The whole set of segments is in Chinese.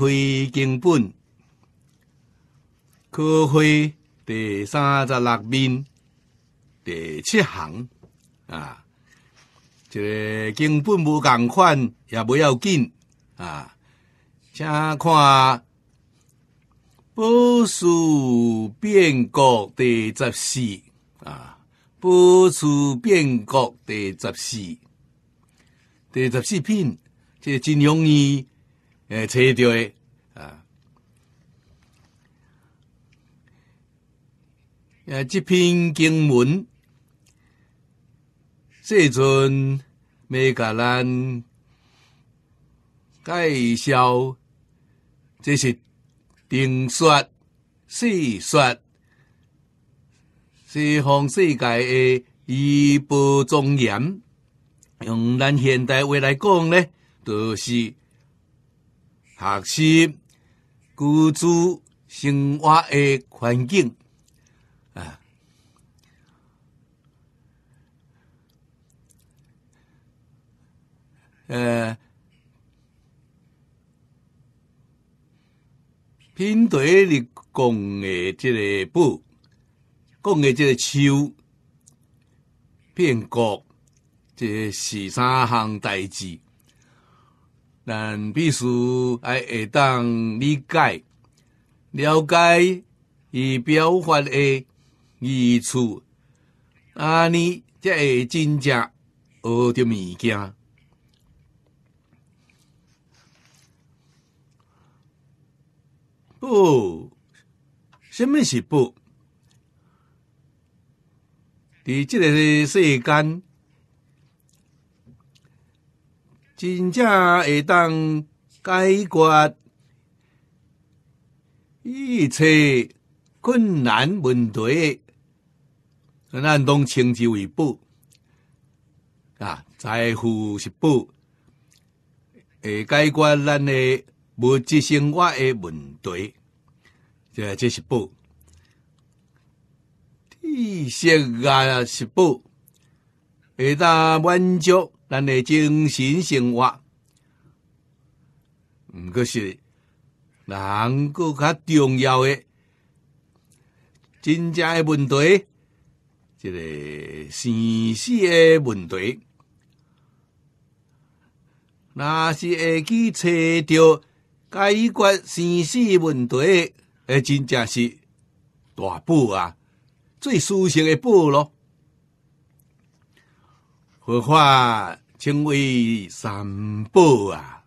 开经本，科去第三十六面第七行啊。这个经本无共款，也不要紧啊。请看，不数变国第十四啊，不数变国第十四。第十四篇，这真容易。诶，找到诶，啊！诶，这篇经文，这阵要甲咱介绍，这是定说、细说、西方世界诶一部庄严。用咱现代话来讲呢，就是。学习居住生活的环境啊！呃，品队里讲的这个不，讲的这个修变革，这是三项代志。但必须爱会当理解、了解伊表发的意思，啊，你才会真正学得物件。不，什么是不？伫这个世间。真正会当解决一切困难问题，咱拢称之为“宝啊，财富是“宝，会解决咱的物质生活的问题，这这是“宝。知识啊，是“宝，会当满足。咱的精神生活，毋过是，人够较重要的，真正的问题，即个生死的问题。若是会去找到解决生死问题，诶，真正是大宝啊，最舒适的宝咯。佛法称为三宝啊，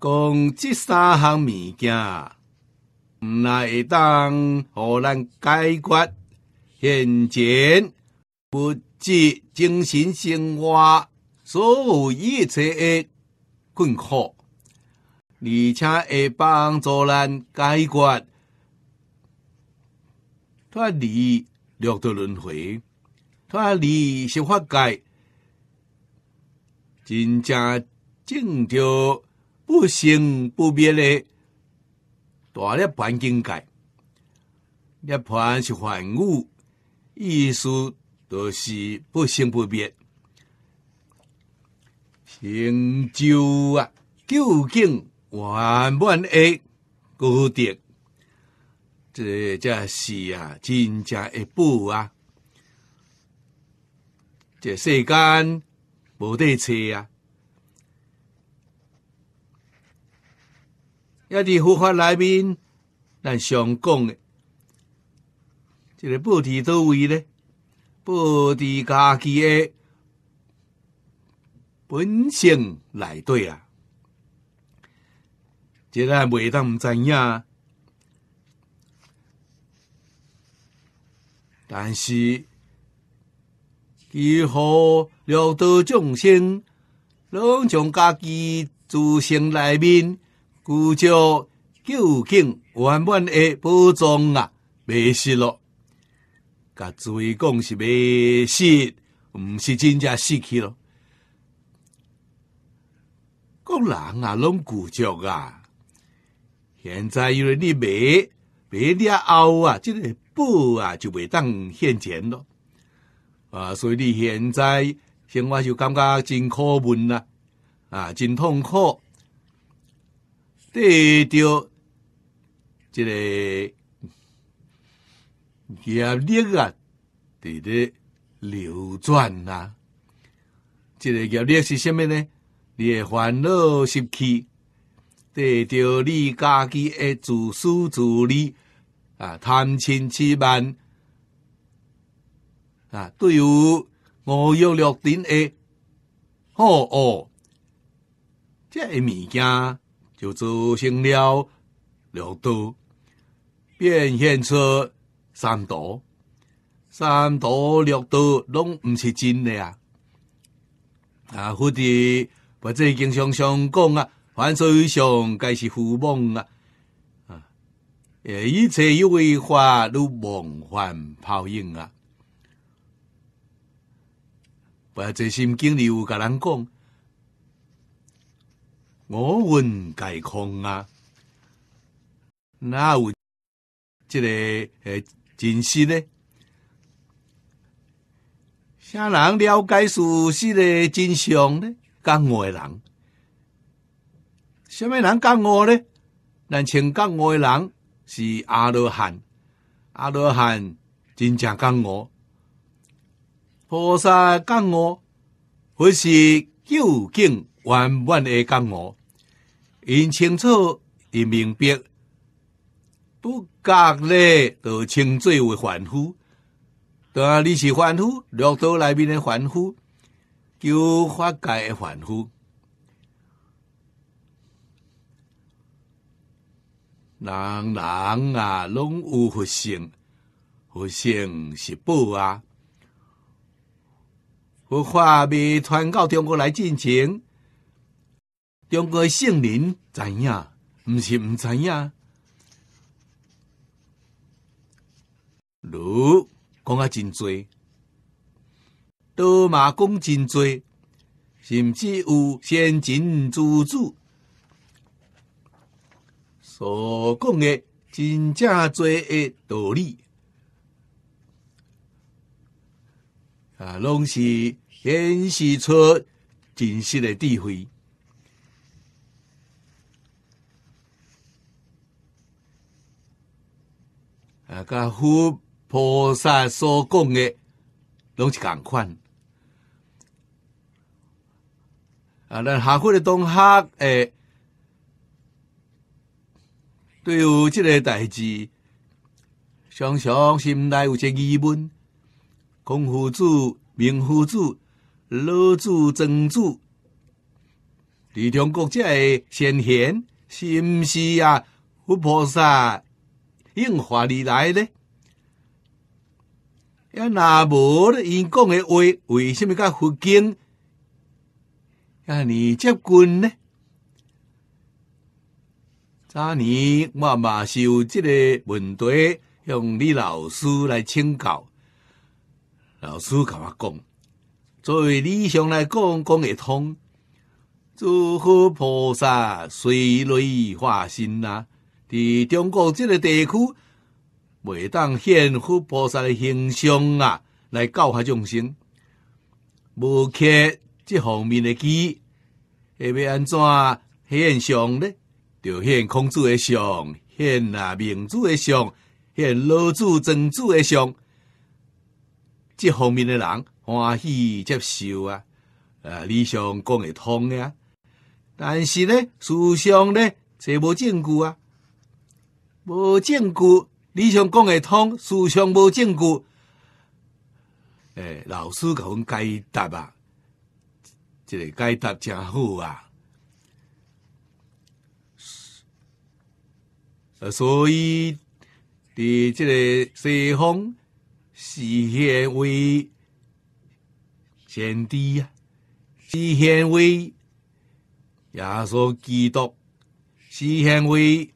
讲这三项物件，来会当互咱解决现前物质精神生活所有一切的困惑，而且会帮助咱解决。脱离六道轮回，脱离十法界。真正证着不生不灭的大力般境界，涅槃是梵语，意思都是不生不灭。成就啊，究竟圆满的功德，这才是啊，真正一步啊，这世间。无得找啊！一啲佛法内面，咱常讲，这个菩提多位咧，菩提家己诶。本性来对啊，即个袂当唔知影，但是。以后六道众生？拢从家己自性内面具足究竟，圆满的宝藏啊！迷失咯，甲诸位讲是迷失，毋是真正失去咯。讲人啊，拢固着啊！现在因为你迷，迷了后啊，即个宝啊，就未当现钱咯。啊，所以你现在，生活就感觉真可闷呐，啊，真痛苦。得到这个压力啊，伫咧流转啊，这个压力是什么呢？你的烦恼、习气，得到你家己的自私自利啊，贪嗔痴慢。啊，对于我有六点 A，哦哦，这个物件就出现了六度，变现出三度，三度六度拢毋是真的呀！啊，或者或者经常上讲啊，凡事上皆是浮梦啊，啊，一切有为法，如梦幻泡影啊。我要心经里有甲人讲，我问解空啊，哪有这个诶真实呢？啥人了解事实的真相呢？讲外人，啥物人讲我呢？咱请讲外人是阿罗汉，阿罗汉真正讲我。菩萨觉悟，或是究竟圆满的觉悟，因清楚、因明白，不隔咧就称之为凡夫。当然你是凡夫，六道内面的凡夫，就法界的凡夫。人人啊，拢有佛性，佛性是宝啊。佛法未传到中国来进行，中国圣人怎样？不是不怎样？如讲啊，真多，多马讲真多，甚至有先秦诸子所讲的真正做的道理。啊，拢是显示出真实的智慧。啊，个护菩萨所讲嘅，拢是讲款。啊，咱下过嘅当下，诶，对于即个代志，常常心内有些疑问。孔夫子、明夫子、老子、曾子，你中国这的先贤，是不是啊？菩萨应化而来呢？要哪无？因讲的话，为什么讲佛经？那你接近呢？早年我嘛是有即个问题，向李老师来请教。老师跟我讲，作为理想来讲，讲得通。诸佛菩萨随类化身啊，在中国这个地区，袂当现佛菩萨的形象啊，来教化众生。无缺这方面的机，会要安怎现像呢？就现孔子的像，现啊民主的像，现老子、曾子的像。这方面的人欢喜接受啊，啊，理想讲嘅通啊。但是呢，思想呢，这冇证据啊，无证据，理想讲嘅通，思想无证据。诶，老师甲我解答啊，这个解答真好啊，所以伫这个西方。是贤为贤弟呀！是贤为亚稣基督，是贤为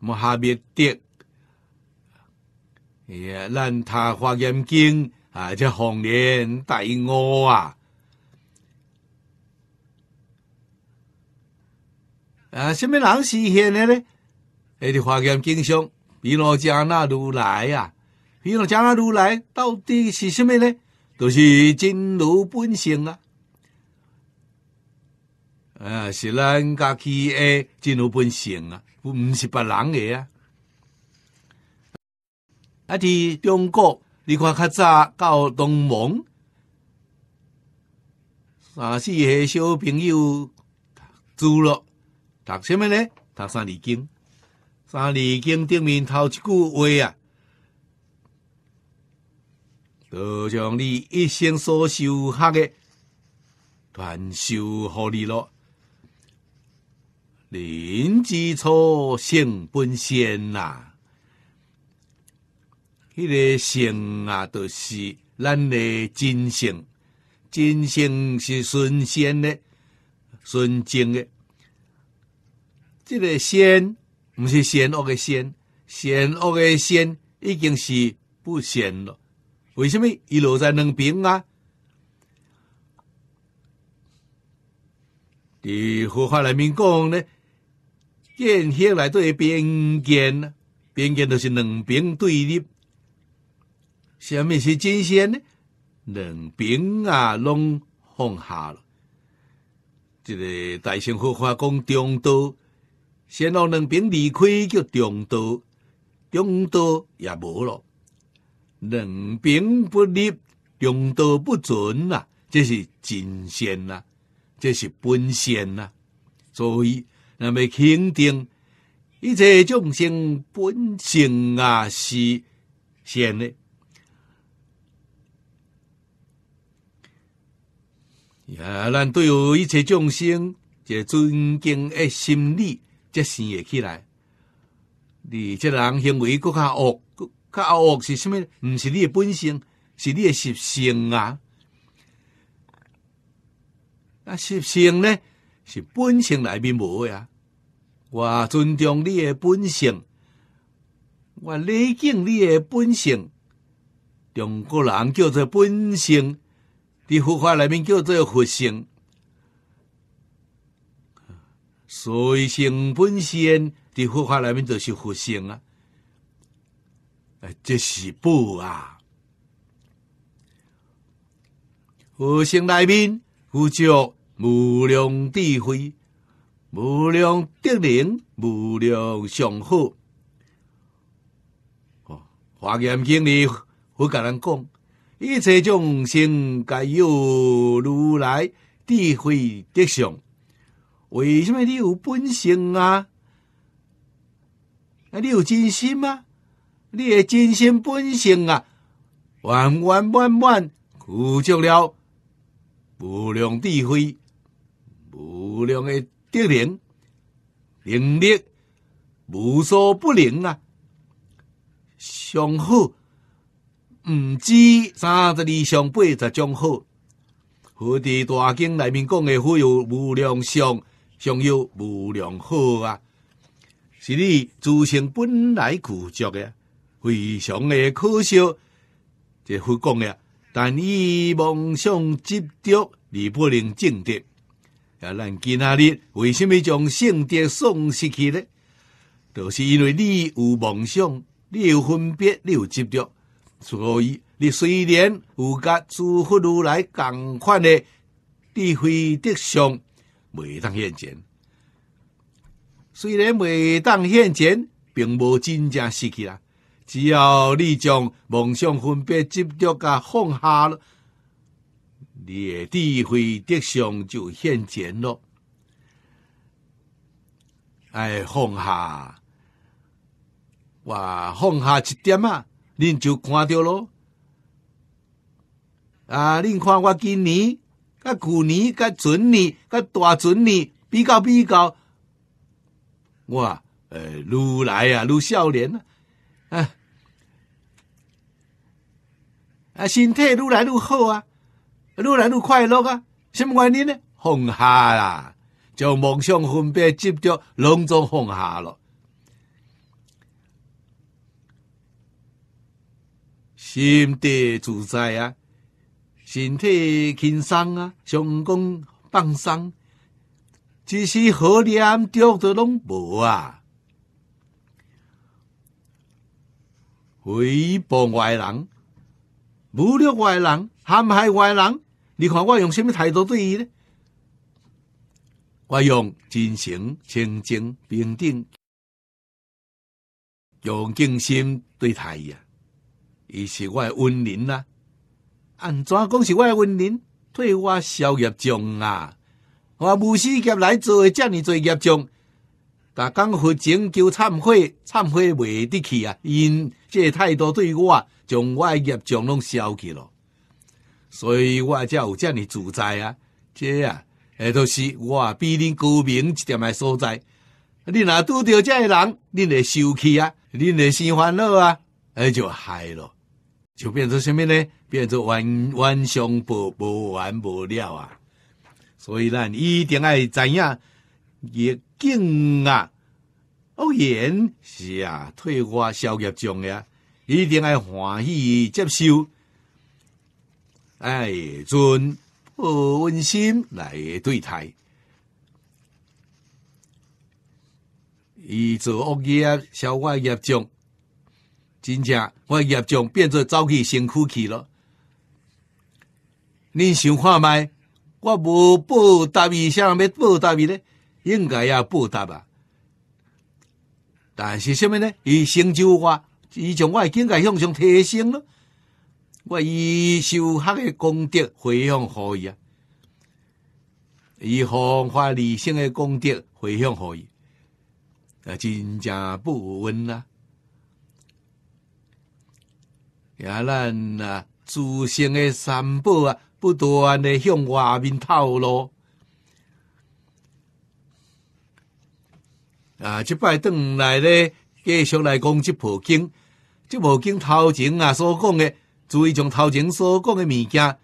穆哈别德。哎呀，咱他化严经啊，这红莲大鹅啊！啊，什么人是贤的呢？哎，啲化验经》像比罗迦那如来呀！譬如讲啊，如来，到底是什么呢？就是真如本性啊！啊，是咱家起诶，真如本性啊，毋是别人诶啊！啊，伫中国，你看较早到东盟，三四个小朋友读了读什么呢？读三字经，三字经顶面头一句话啊！就将你一生所修学的断修合理咯。人之初，性本善呐。迄个性啊，就是咱的真性。真性是纯善的、纯正的。这个仙，不是仙恶的仙。仙恶的仙，已经是不仙了。为什么伊路在两边啊？伫佛法内面讲呢，见性来对边见边见都是两边对立。什么是真仙呢？两边啊，拢放下咯。这个大乘佛法讲中道，先让两边离开叫中道，中道也无咯。两兵不立，用道不准呐！这是真仙呐，这是本仙呐。所以，那么肯定一切众生本性啊是善的。啊，咱对于一切众生这尊敬的心理，这生也起来。你这人行为更加恶。较恶是咩？毋是你诶本性，是你诶习性啊！啊，习性呢？是本性内面无诶啊！我尊重你诶本性，我礼敬你诶本性。中国人叫做本性，伫佛法内面叫做佛性。随性本性伫佛法内面就是佛性啊！这是不啊！佛性内面有著无量智慧、无量德能、无量上好。哦，华严经里我甲人讲，一切众生皆有如来智慧德相。为什么你有本性啊？啊，你有真心吗？你的真心本性啊，完完满满具足了无量智慧、无量的德能、能力无所不能啊！上好唔止三十二相、八十种好，好伫大经内面讲的，富有无量相，尚有无量好啊！是你自性本来具足嘅。非常诶可惜，即佛讲呀。但伊梦想执着，而不能正德。啊，咱今仔日为什么将圣德送失去咧？就是因为你有梦想，你有分别，你有执着，所以你虽然有甲诸佛如来共款诶智慧德相，未当现前。虽然未当现前，并无真正失去啦。只要你将梦想分别执着甲放下咯，你的智慧德相就现前咯。哎，放下，哇，放下一点啊，你就看到咯。啊，你看我今年、甲去年、甲前年、甲大前年比较比较，我呃，愈来啊愈少年。啊。啊！身体愈来愈好啊，愈来愈快乐啊，什么原因呢？放下啦，将梦想分别执着拢总放下了。心地自在啊，身体轻松啊，成功放松，只是好念着的拢无啊。诽谤外人，侮辱外人，陷害外人？你看我用什么态度对伊呢？我用真诚、清净、平等，用静心对待伊啊！伊是我的恩人啦，安怎讲是我的恩人？替我消业障啊！我无私业来做，的这么做业障？逐讲互拯救忏悔，忏悔袂得去啊！因这态度对我，将我业障拢消去了，所以我才有这样的自在啊！这啊，也都是我比你高明一点的所在。你哪拄着这样的人，你会生气啊，你会生烦恼啊，那就害了，就变成什么呢？变成完完，相不不完不了啊！所以咱一定爱怎样也境啊！哦，言是啊，退我小业种呀，一定爱欢喜接受。哎，尊，好温馨来对台。伊做恶业小我业种，真正我业种变做走去辛苦去了。恁想看卖？我无报答米，想买报答伊咧？应该要报答吧？但是什么呢？伊成就我，伊将我的境界向上提升了。我以修学的功德回向何伊啊？以弘化理性的功德回向何伊？啊，真正不稳呐！呀，咱啊，自性的三宝啊，不断的向外面透露。啊！即摆倒来咧，继续来讲即部经。即部经头前啊所讲诶，注意从头前所讲诶物件，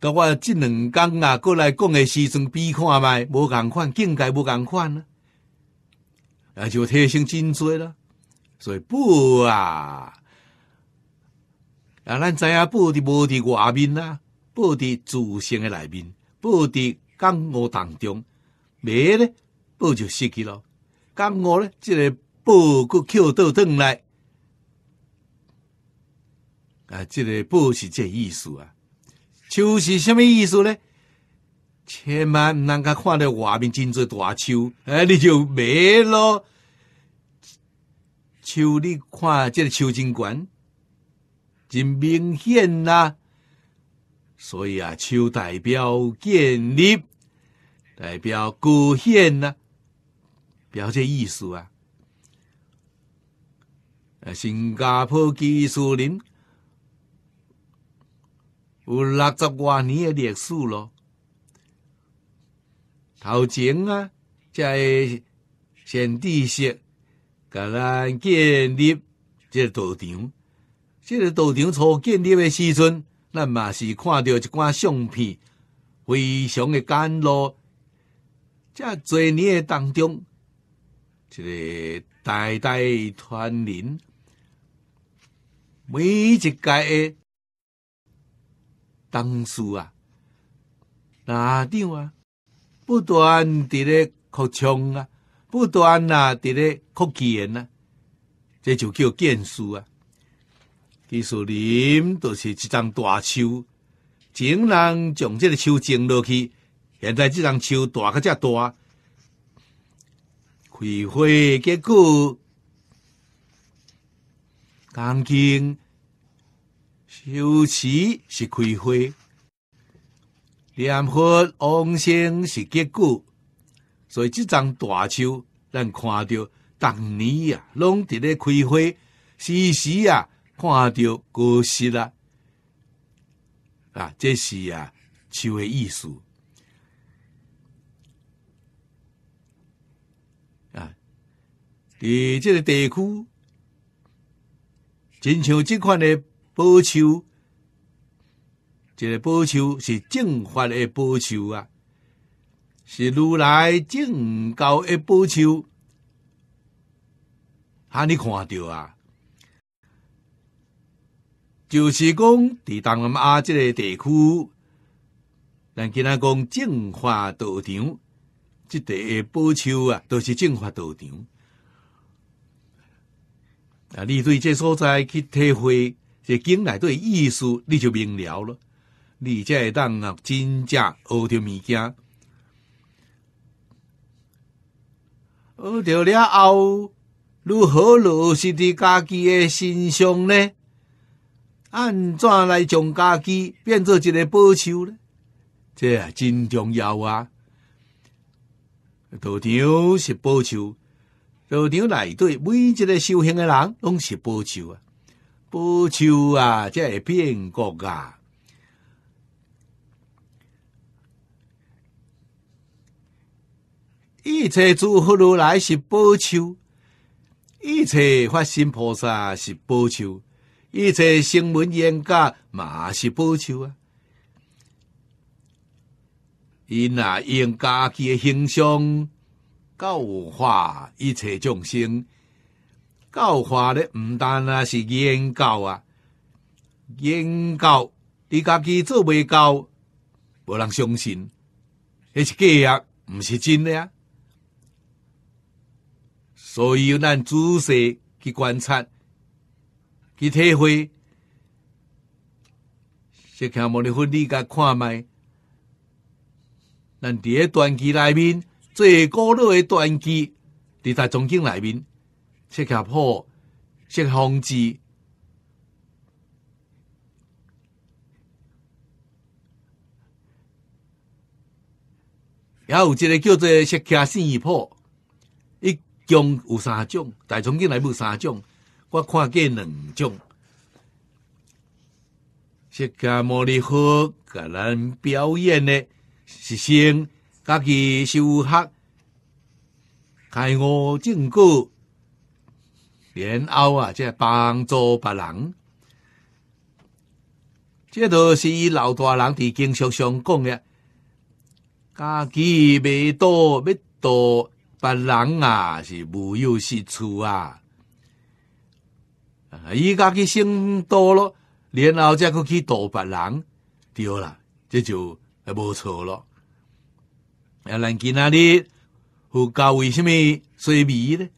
甲我即两工啊过来讲诶时阵比看觅无共款境界无共款啊，啊就提升真济咯。所以补啊，啊咱知影补伫无伫外面啊，补伫自身诶内面，补伫感悟当中，未咧补就失去了。咁我咧，即个宝佢捡倒转来，啊，即个宝是即意思啊。秋是虾米意思咧？千万毋能够看到外面真侪大树，哎，你就迷咯。秋你看，即个秋景观，真明显啦。所以啊，秋代表建立，代表固献呐。表示意思啊！新加坡技术林有六十多年的历史咯。头前啊，在先知识，甲咱建立这道场。这个道场初建立的时阵，咱嘛是看到一款相片，非常的简陋。在多年嘅当中，这个代代传人，每一届当树啊，哪点啊，不断在咧扩充啊，不断啊在咧扩建啊，这就叫建树啊。技术林都是一张大树，前人将这个树种落去，现在这张树大个遮大。开花结果，钢筋修持是开花，两花红生是结果，所以这张大树，咱看到逐年啊，拢伫咧开花，时时啊，看到果实啦，啊，这是啊，树诶意思。伫即个地区，就像这款的宝树，这个宝树是正法的宝树啊，是如来正教的宝树，哈，你看着啊？就是讲伫东南亚这个地区，咱今他讲正法道场，这地的宝树啊，都是正法道场。啊！你对这所在去体会这近代对意思，你就明了了。你才会当啊，真正学着物件，学着了后，如何落实伫家己诶身上呢？安怎来将家己变做一个报酬呢？这啊，真重要啊！到底是报酬？做场内底每一个修行的人，拢是报酬啊！报酬啊，才会变国啊！一切诸佛如来是报酬，一切法身菩萨是报酬，一切声闻言觉嘛是报酬啊！因哪因家己的形象。教化一切众生，教化咧，毋单啊是言教啊，言教你家己做未够，无人相信，迄是假啊，毋是真诶啊。所以要咱仔细去观察，去体会。先看莫尼佛，你甲看卖，咱伫咧断期内面。最古老的传奇，伫在中经内面，切克破切方志，也有一个叫做切克信义一共有三种，在中经内面有三种，我看见两种。释迦牟尼佛给人表演的是先。家己修黑开悟正哥，然后啊即帮助别人，即都是老大人伫经常上讲嘅。家己未多，未多，别人啊是无有是处啊。伊家己升多咯，然后再系去度别人，对啦，这就系无错咯。啊，难今啊，日胡教为什么衰迷呢？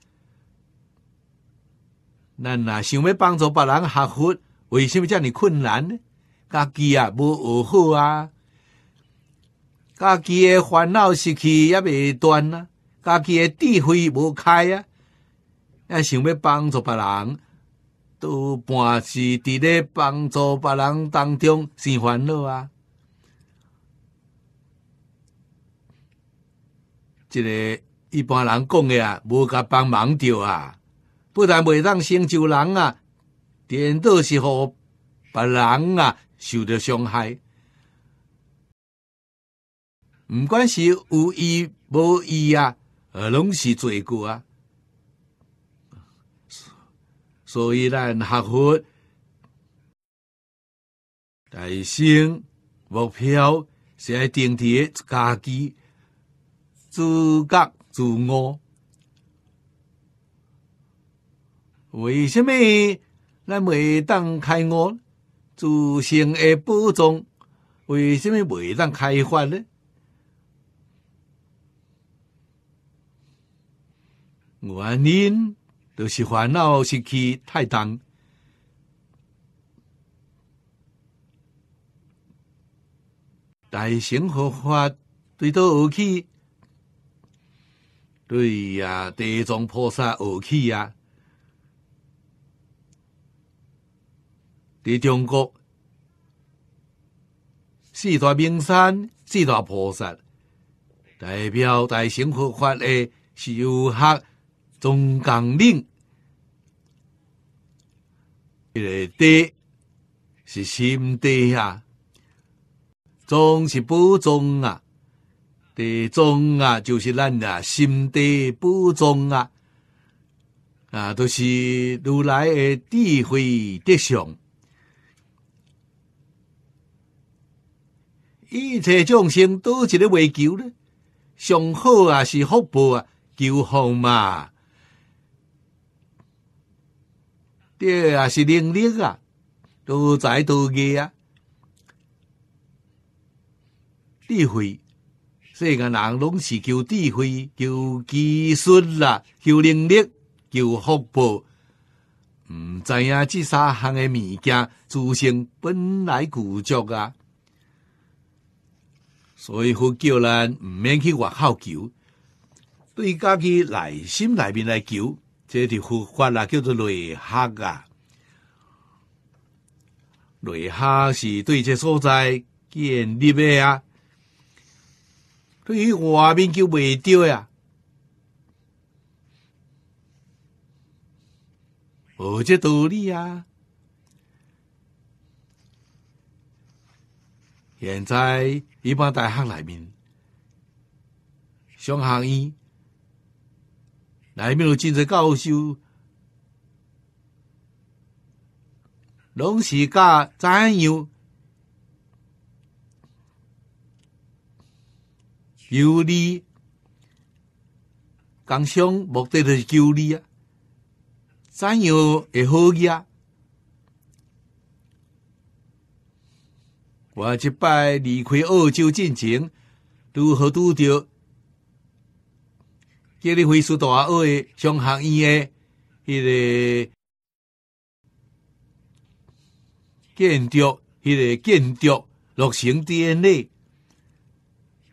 咱若想要帮助别人克服，为什么遮尔困难呢？家己啊，无学好啊，家己诶烦恼时去也未断啊，家己诶智慧无开啊，啊，想要帮助别人，都半是伫咧帮助别人当中生烦恼啊。即个一般人讲嘅啊，无甲帮忙着啊，不但袂当成就人啊，颠倒是互别人啊受着伤害，毋管是有意无意啊，呃，拢是罪过啊。所以咱学佛，人生目标是系定伫定家己。自觉自我。为什么那未当开恶？助性而保重，为什么未当开发呢？原因就是烦恼习气太重，大乘佛法对到而去。对呀，地藏菩萨学起呀。在中国，四大名山、四大菩萨，代表大乘佛法的修学总纲领。这个地是心地呀，总是不宗啊。种啊，就是咱啊，心底不种啊，啊，都是如来的智慧的上，一切众生都一个为求呢。上好啊，是福报啊，求好嘛。这啊是能力啊，多才多艺啊，智慧。这个人拢是求智慧、求技术啦、求能力、求福报。毋知影即三项诶物件，自身本来具足啊。所以，佛叫咱毋免去外口求，对家己内心内面来求，这条佛法啦，叫做内学啊。内学是对这所在建立诶啊。所以外面就卖掉呀，哦，且独立呀。现在一般大行内面，商学院内面有真侪高授，拢是加怎样？求理，工商目的就是求理啊！怎样会好去啊？我即摆离开澳洲进前，拄好拄着，叫你回苏大学商学院的，迄个建筑，迄个建筑落成典礼。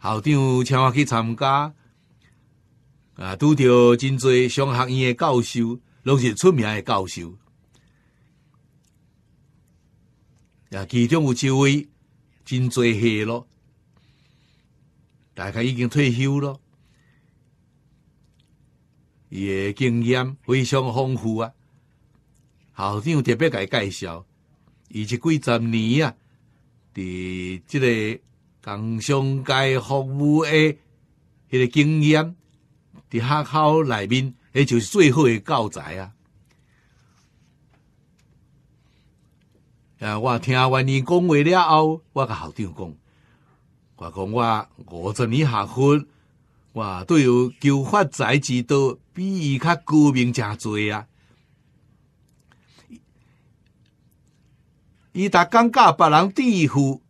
校长请我去参加，啊，拄着真侪商学院的教授，拢是出名的教授，啊，其中有一位真侪岁咯，大概已经退休咯，伊的经验非常丰富啊。校长特别甲伊介绍，伊是几十年啊，伫即个。当商届服务的迄个经验，伫学校内面，迄就是最好的教材啊！啊，我听完你讲话了后，我甲校长讲，我讲我五十年下分，我对于求发财之道，比伊较高明真多啊！伊逐工教别人致富。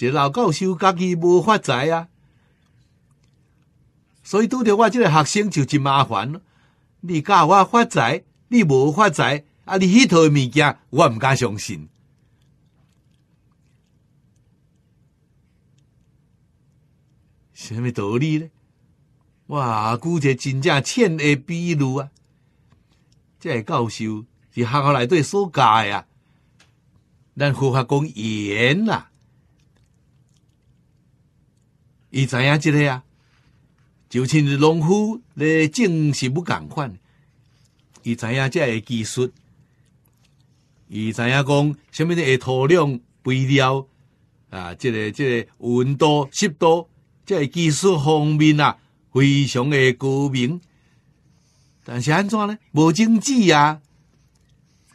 这老教授家己无发财啊，所以拄着我这个学生就真麻烦。你教我发财，你无发财啊！你迄套物件，我毋敢相信。什么道理呢？哇，估计真正欠的比如啊！这教授是学校内底所教的啊，咱互相讲言啊。伊知影即个啊，就似农夫咧种是物，共款，伊知影即个技术？伊知影讲？什物的土壤肥料啊？即个即个温度湿度，即个技术方面啊，非常的高明。但是安怎呢？无经济啊！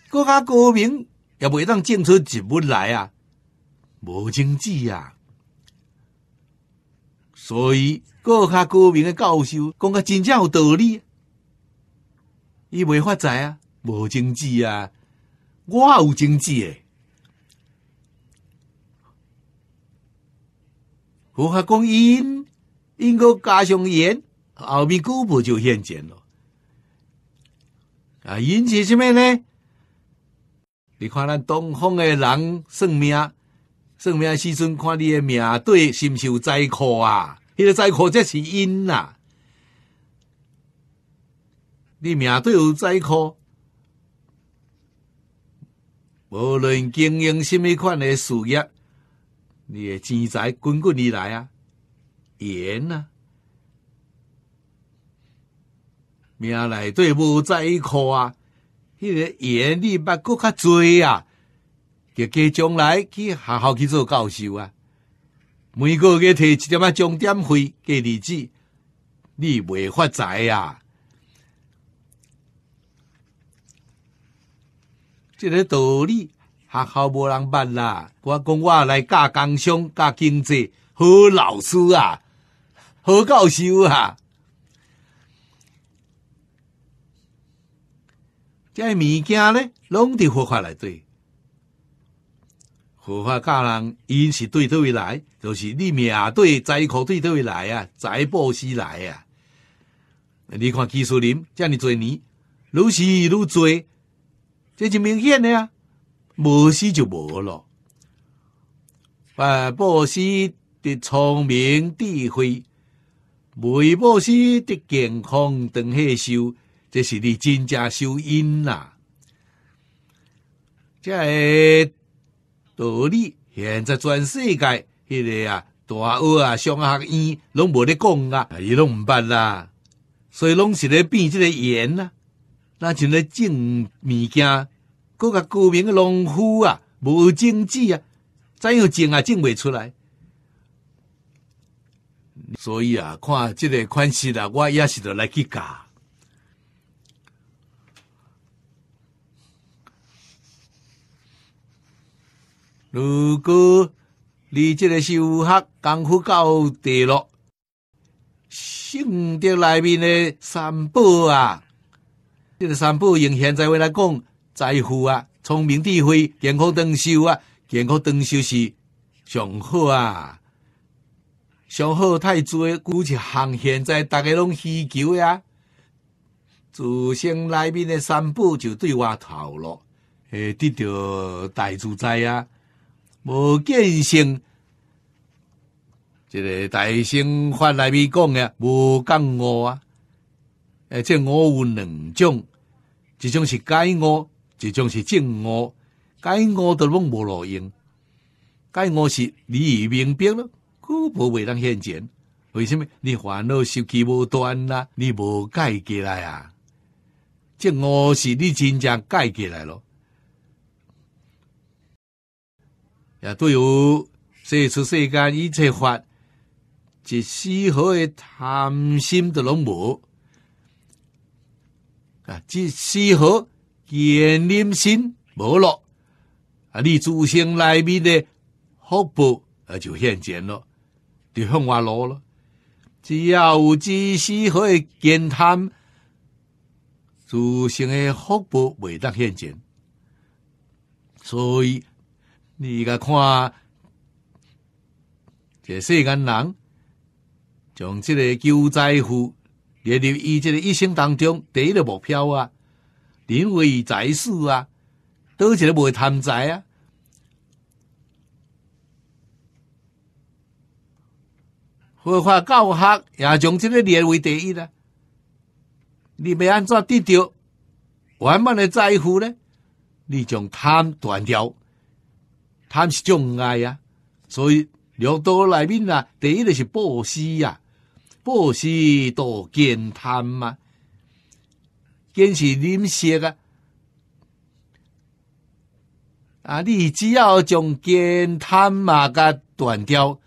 更较高明，也袂当种出植物来啊！无经济啊！所以，搁卡高明的教授讲嘅真正有道理。伊未发财啊，无经济啊，我有经济诶。胡法讲因，因果加上盐，后面姑婆就现钱咯。啊，因是什么呢？你看咱东方的人算命。算命时阵看你的命对，是有灾库啊！迄个灾库即是因呐。你命对有灾库，无论经营什么款的事业，你的钱财滚滚而来啊！缘啊。命来对无灾库啊！迄个缘你捌搁较多啊。去给将来去学校去做教授啊！每个月摕一点啊，钟点费给日子，你袂发财啊！即个道理，学校无人办啦。我讲我来教工商、教经济，好老师啊，好教授啊。即物件咧，拢得佛法来底。佛法教人，因是对这位来，就是你命对灾苦对这位来啊，灾布施来啊。你看技术林这尔多年，愈如是如做，这是明显的啊，无施就无咯。了。布施的聪明智慧，未布施的健康等享受，这是你真正修因啦。即系。道理现在全世界，迄个啊，大学啊、商学院拢无咧讲啊，伊拢毋办啦，所以拢是咧变即个盐啊，那像咧种物件，各较高名诶农夫啊，无经济啊，怎样种啊，种袂出来。所以啊，看即个款式啊，我也是着来去教。如果你即个修学功夫搞地了，圣德内面的三宝啊，这个三宝用现在话来讲，财富啊、聪明智慧、健康长寿啊，健康长寿是上好啊，上好太侪，古时行现在大家拢需求呀。祖先内面的三宝就对外头咯，诶，得到大自在啊。无见性，即个大乘法内面讲呀，无降我啊！诶，即我有两种，一种是改我，一种是正我。改我都拢无路用，改我是你已明辨咯，故不未当现前。为什么？你烦恼习气无断啊？你无改过来啊？即我是你真正改过来咯？啊，都有世出世间一切法，只适合贪心的拢无。啊，只适合见念心，无咯。啊，你祖先内面的福报啊，就现见了，就向外攞了。只要一丝毫的见贪，祖先的福报未得现见，所以。你而家看，这世间人，从这个救灾户，列入伊即个一生当中第一个目标啊，临为在世啊，倒一个袂贪财啊，佛法教学也从这个列为第一啦。你没安怎得到圆满的在乎呢？你将贪断掉。贪是障碍啊。所以六道内面啊，第一就是布施啊，布施多健贪嘛，坚持饮食啊。啊，你只要将健贪嘛甲断掉，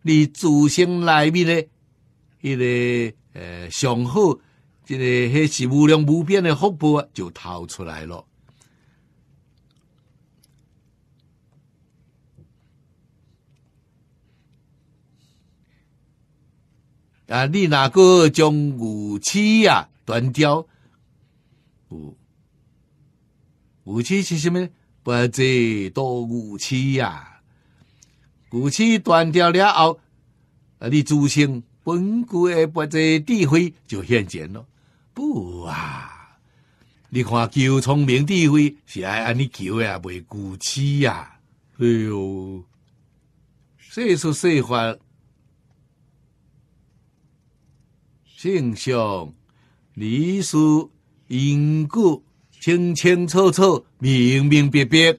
你自身内边呢，一个呃上好，一个迄是无量无边的福报啊，就逃出来了。啊！你那个将武器呀断掉，不？武器是什么？呢？不，这刀武器呀，武器断掉了后，啊，你祖先本国的不这智慧就现前了，不啊？你看，求聪明智慧是爱安尼求啊，袂骨气呀？哎呦，说说说话。圣上，历史、因果，清清楚楚、明明白白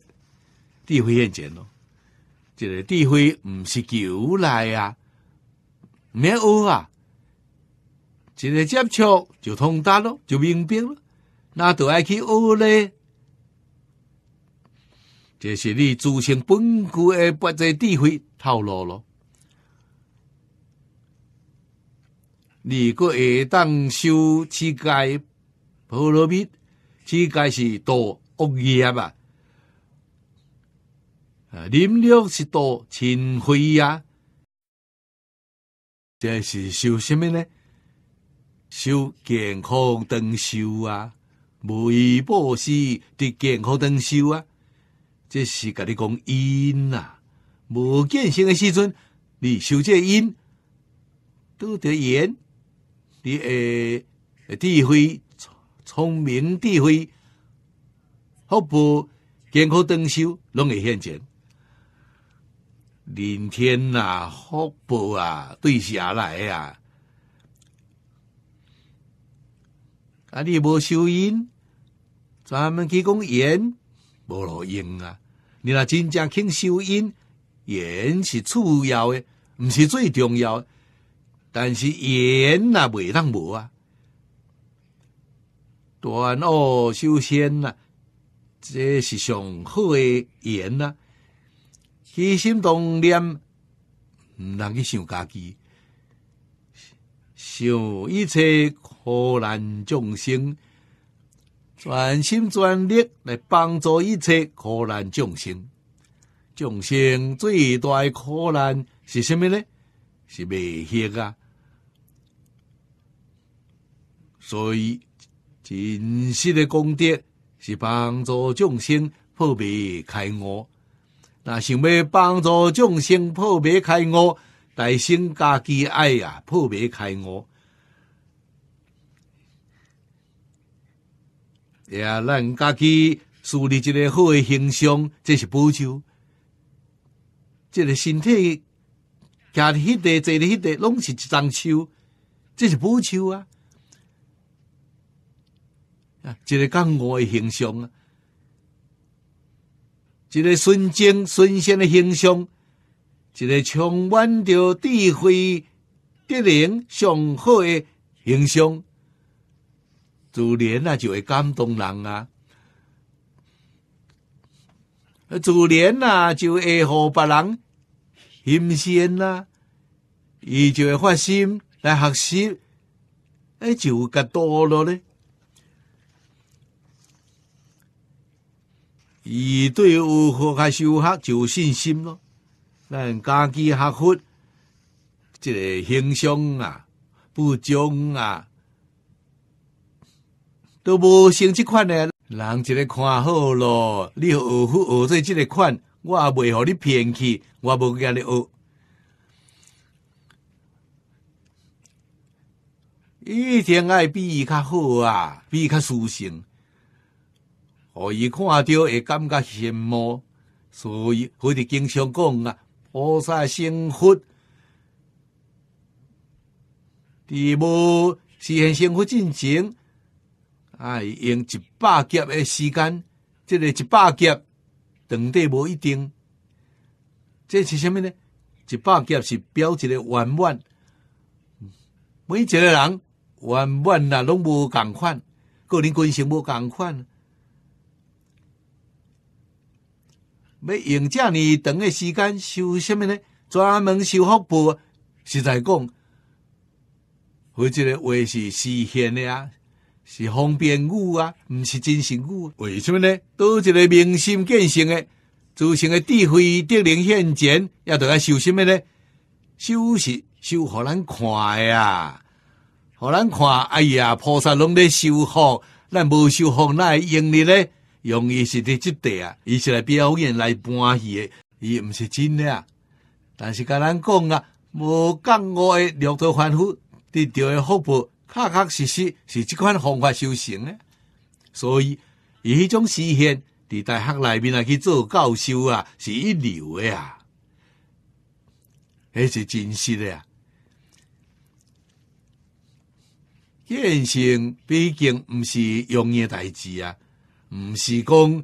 的慧眼前咯。这个智慧不是求来啊，没有啊。一个接触就通达咯，就明白了。那都爱去学嘞？这是你自性本具的不在智慧套路咯。你个二当修，世界婆罗蜜，世界是多恶业嘛？啊，能量是多，情灰啊。这是修什么呢？修健康等修啊，无依不施的健康等修啊。这是甲你讲因啊，无见性的时阵，你修这因都得缘。你诶，智慧、聪明、智慧、福报、健康、长寿，拢会现前。人天呐，福报啊，对下来呀！啊，你无修音，专门去讲言，无落用啊！你若真正肯修音，言是次要的，毋是最重要。但是缘啊，未当无啊！断恶修仙呐，这是上好的缘呐。起心动念，唔通去想家己，想一切苦难众生，全心全力来帮助一切苦难众生。众生最大的苦难是什么呢？是未歇啊！所以，真实的功德是帮助众生破灭开悟。那想要帮助众生破灭开悟，大升家己爱啊破灭开悟。也咱家己树立一个好的形象，这是保修。这个身体，家伫的做坐伫迄的拢是一张手，这是保修啊。一个刚我的形象，一个纯正、纯善的形象，一个充满着智慧、德能上好的形象，自然啊就会感动人啊！自然啊就会互别人心善啊！伊就会发心来学习，哎，就有更多了咧。伊对有好开修学就有信心咯，咱家己学佛，即个形象啊、不将啊，都无成即款诶。人即个看好咯。你学学学做即个款，我也袂互你骗去，我无甲你学。一定爱比伊较好啊，比伊较舒心。互伊看到，会感觉羡慕，所以我的经常讲啊，菩萨幸福。伫无实现幸福进程，啊，用一百劫的时间，这个一百劫，长短无一定。这是什么呢？一百劫是标志的圆满。每一个人圆满啊，拢无共款，个人个性无共款。要用遮尔长的时间修什么呢？专门修福报。实在讲，和这个话是实现的啊，是方便语啊，毋是真心语。为什么呢？多一个明心见性的、自身的智慧得灵现前，要来修什么呢？修是修咱看的啊，互咱看，哎呀，菩萨拢在修福，咱无修福，那会用的呢？容易是伫即地啊，伊是来表演、来搬戏的，伊毋是真啊。但是甲咱讲啊，无讲我的六度万福，伫调的腹部，确确实实是即款方法修行的。所以伊迄种实现伫大学内面啊去做教授啊，是一流的啊，迄是真实的啊。现行毕竟毋是容易代志啊。毋是讲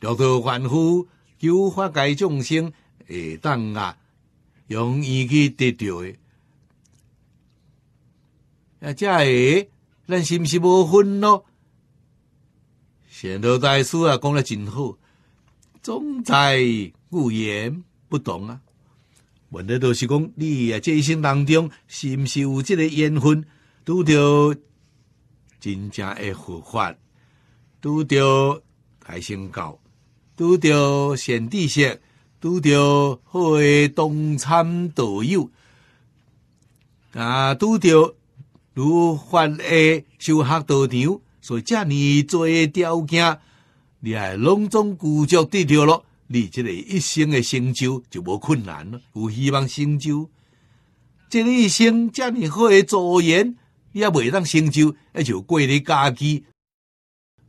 六互凡夫救化界众生，下当啊，用依去得到诶。啊，即会咱是毋是无分咯？玄德大师啊，讲得真好，总在语言不懂啊。问题都是讲，你啊，这一生当中，是毋是有这个缘分，拄着真正会佛法？拄着海星教，拄着贤弟识，拄着好的东参道友，啊，拄着如法的修学道场，所以遮你做条件，你系拢总古着得调咯，你即个一生的成就就无困难咯，有希望成就。即一生，遮尔好诶造言，也未当成就，那就过你家己。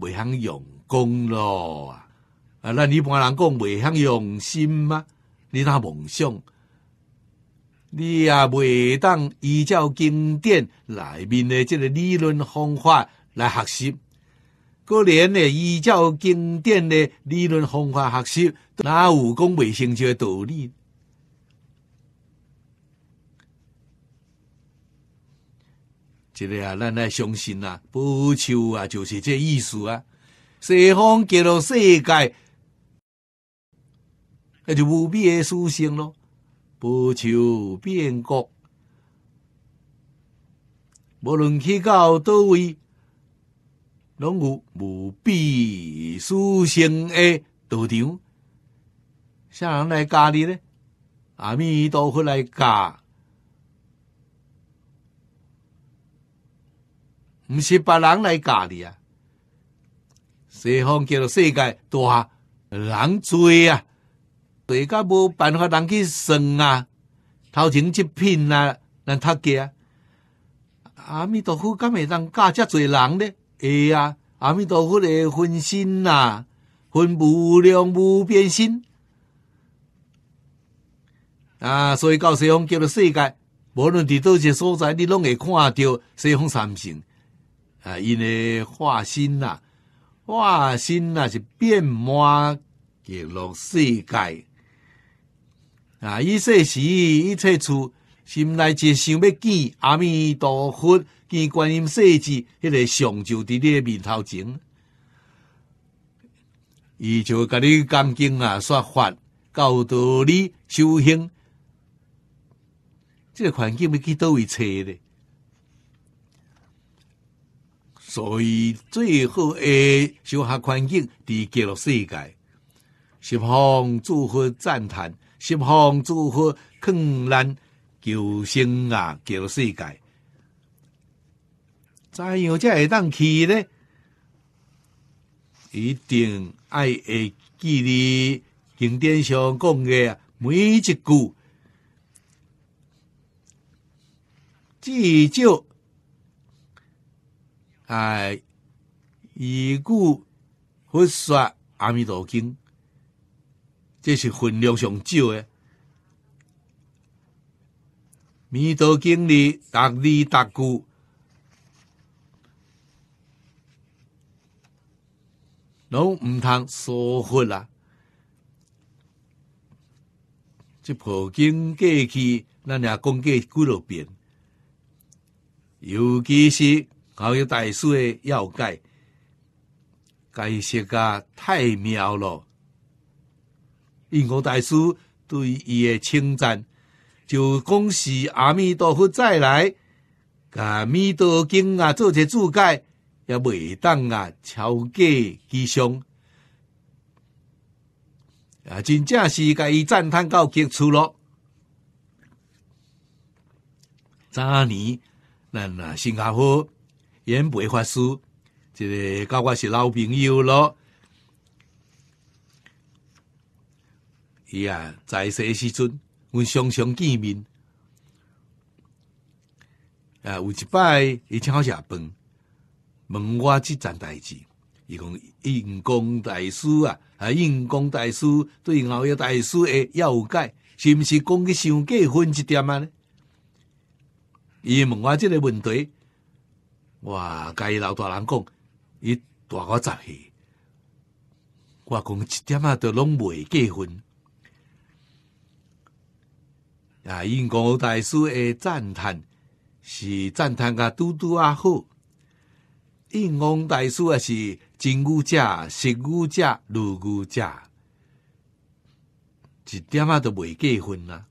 未晓用功咯，啊！那你般人讲未晓用心吗？你那梦想，你也未当依照经典内面的即个理论方法来学习。嗰年呢，依照经典的理论方法学习，哪有讲未成就嘅道理？这个啊，咱来相信啊，保守啊，就是这意思啊。西方极乐世界，那就无比的殊胜咯。保求变国，无论去到多位，拢有无比殊胜的道场。啥人来教你呢？阿弥陀佛来教。唔是别人来教你啊！西方叫做世界大人冷啊！大家无办法人去算啊，头前一品啊，难脱啊。阿弥陀佛敢会当教遮侪人咧？会啊，阿弥陀佛的分身啊，分无量无边身。啊，所以到西方叫做世界，无论伫倒一个所在，你拢会看着到西方三圣。啊！因诶化心啊，化心啊、是变满极乐世界啊！伊说时，伊切处心内一想，要见阿弥陀佛、见观音世子，迄个像就伫你面头前，伊就甲你讲经啊，说法教导你修行。这个环境要去倒位找咧？所以最后诶，小下环境伫记录世界，十方祝福赞叹，十方祝福困难求生啊，记录世界。怎样才会当去呢？一定爱会记哩，经典上讲嘅每一句，至少。哎，一句佛说阿弥陀经，这是分量上少的。弥陀经里大利大故，拢毋通疏忽啦。这部经过去，咱也讲过几落遍，尤其是。猴爷大师的要盖，解写家太妙了。英国大师对伊的称赞，就恭喜阿弥陀佛再来，阿弥陀经啊，做些注解也未当啊，超过其上啊，真正是甲伊赞叹到极处了。早年咱啊新加坡。演白法师，就个甲我是老朋友咯。伊啊，在世时阵，阮常常见面。啊，有一摆，伊请我食饭，问我即件代志。伊讲印光大师啊，啊，印光大师对熬夜大师诶，了解是毋是讲去想结婚一点啊？伊问我即个问题。哇，家老大人讲，伊大我十岁，我讲一点啊都拢未结婚。啊，印光大师的赞叹是赞叹噶拄拄啊好。印光大师也是真女家、实女家、如女家，一点啊都未结婚啊。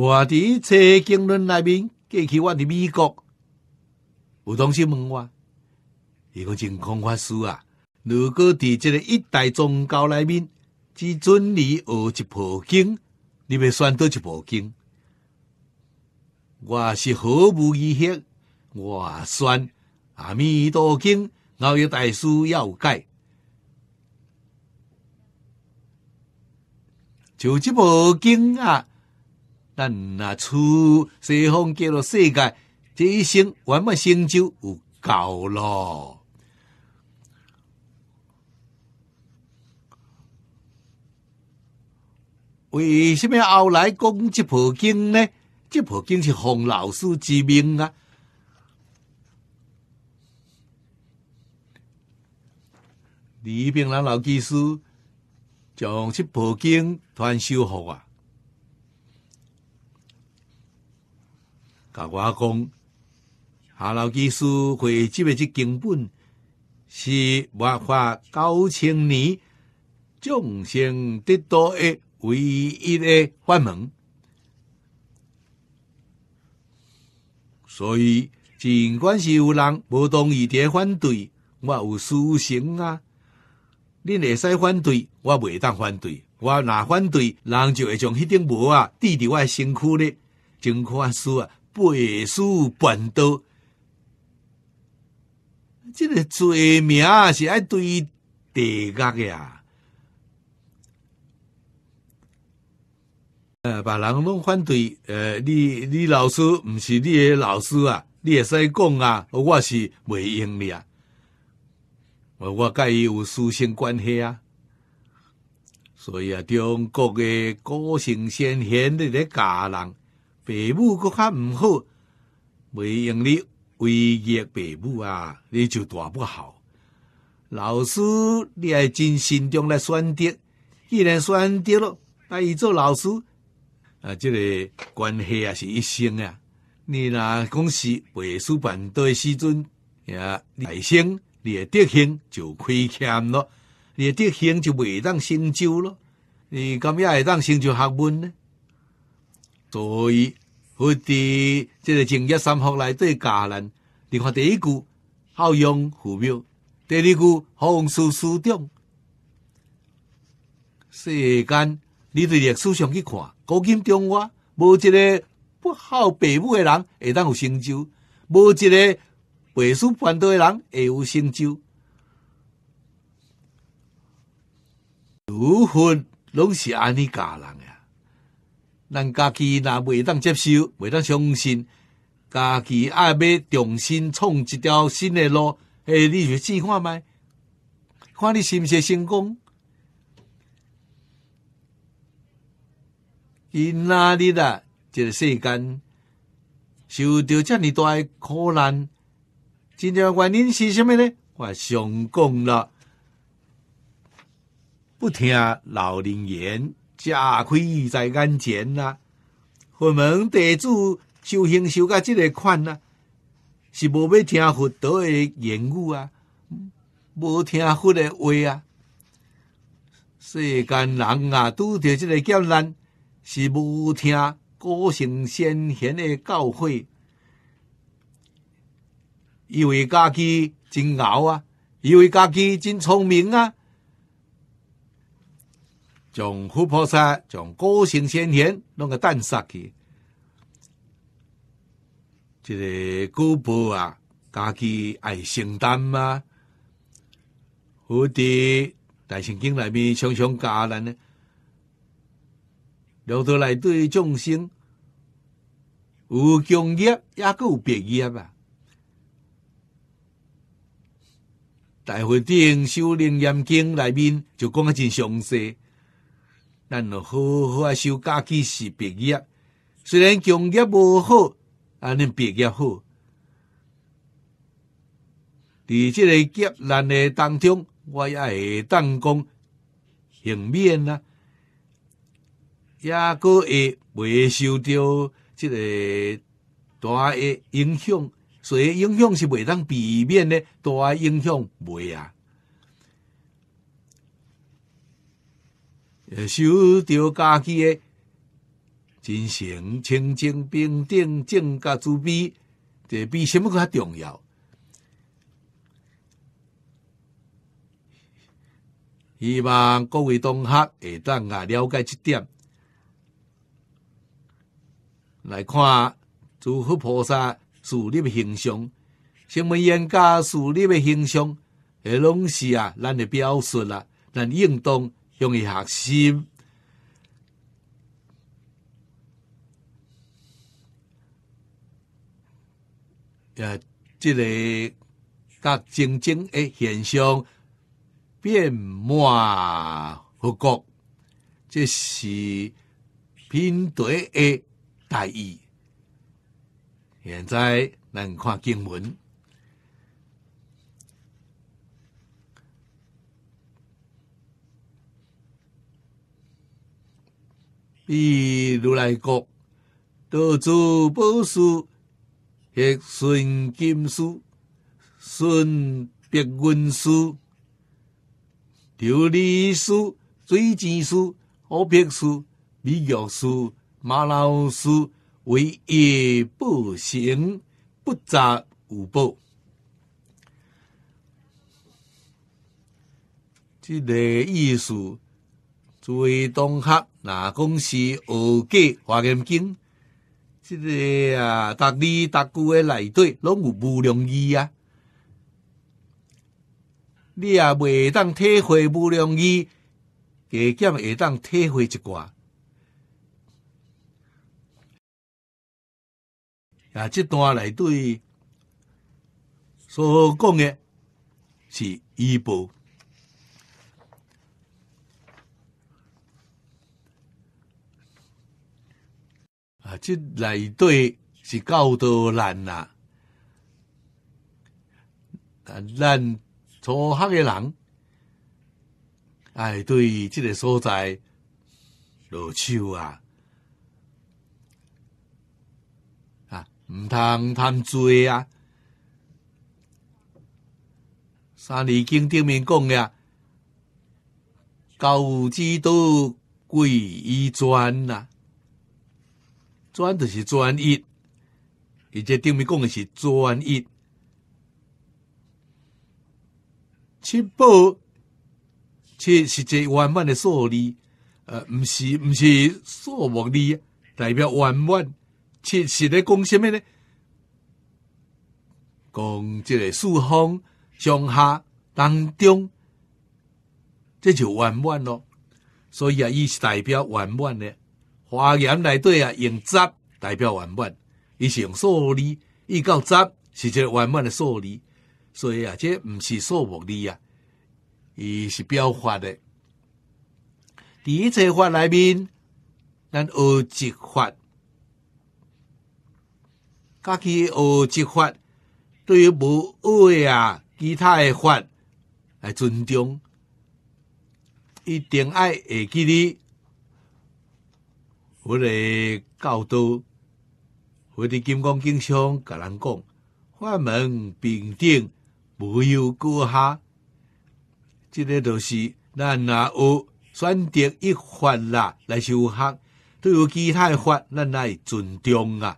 我伫《车经论》内面，过去我伫美国，有同事问我，伊讲情空法师啊。如果伫即个一代宗教内面，只准你学一部经，你咪选倒一部经。我是毫无疑惑，我选阿弥陀经，阿育大师要解。就这部经啊。咱若出西方极乐世界，这一生完满成就有够咯？为什么后来攻击普京呢？这普京是洪老师之命啊！李炳南老技师将这普京传授我。我讲，下流技术会，即个即根本，是无法九千年众生得到的唯一的法门。所以，尽管是有人无同意的反对，我有私心啊！恁会使反对，我袂当反对。我若反对，人就会从迄顶帽啊，抵伫我身躯咧，真快书啊！背书本多，这个罪名是爱对地甲呀。呃，别人拢反对。呃，你你老师毋是你李老师啊，你会使讲啊，我是袂用你啊。我我介伊有私生关系啊，所以啊，中国嘅个性先显得啲假人。父母搁较毋好，未用你为胁父母啊，你就大不好。老师，你爱真心中来选择，既然选择了，但伊做老师，啊，即个关系啊，是一生啊。你若讲是文书办对时阵，呀，生你的德行就亏欠咯，的德行就未当成就咯。你咁样会当成就学问呢？所以，我的即个净月三福内对家人，你看第一句孝养父母，第二句好读书，中世间你对历史上去看，古今中外无一个不好父母的人会当有成就，无一个背书叛道的人会有成就。如何拢是安尼教人嘅？咱家己若袂当接受，袂当相信，家己爱要重新创一条新的路，诶，你就试看麦，看你是毋是成功。伊那日啊，这个世间受到遮尔大诶苦难，真正原因是什么呢？我上讲了，不听老人言。开亏在眼前呐，佛门弟子修行修到这个款呐，是无要听佛陀的言语啊，无听佛的话啊。世间人啊，拄着即个劫难，是无听古圣先贤的教诲，以为家己真好啊，以为家己真聪明啊。将湖菩萨、将高性先天弄个蛋杀去，即个古布啊，家己爱承担吗？好滴，大圣经内面常常教咱呢。六道内对众生有敬业，也够有别业啊。大会顶修《炼严经》内面就讲得真详细。咱侬好好啊，休假去是毕业，虽然强业无好，啊，恁毕业好。伫即个劫难的当中，我也会当讲，幸免啦，也个会未受到即个大诶影响，所以影响是未当避免的，大诶影响未啊。呃，修道家己的进行清净、平等、正甲慈悲，这比什么更重要？希望各位同学会当了解一点。来看诸佛菩萨树立的形象，什么冤家树立的形象，也拢是啊，咱的表述啦，咱应当。用于学习，让即个甲晶晶诶现象变满复国，这是品德诶大义。现在咱看经文。比如来国，多做宝书，叶顺金书，顺白云书，琉璃书、水晶书、好别书、美玉书、马瑙师，为一不行，不杂报。即、这个意思，作为东汉。若讲是学计划经济即个啊逐年逐句诶内底拢有无容易啊你也未当体会无容易加减会当体会一寡啊即段内底所讲诶是医保啊，即来底是够多人啊，咱初学的人，哎，对即个所在，落手啊，啊，毋通贪啊，三字经顶面讲呀，高之多贵以专呐。专的是专一，而这顶面讲的是专一。七宝，七是这圆满的数字，呃，毋是毋是数目字，代表圆满。七是在讲什么呢？讲即个四方上下当中，这就圆满咯。所以啊，伊是代表圆满的。华严内对啊，用十代表圆满，伊是用数字，伊到十是一个圆满的数字，所以啊，这毋是数目理啊，伊是标法的。第一册法内面，咱学级法，家己学级法，对于无二啊，其他的法来尊重，一定爱会记咧。我嚟教导，我哋金刚经上甲人讲：，法门平等，无有高下。即个都是，咱那有选择一法啦来修学，都有其他法，那来尊重啊，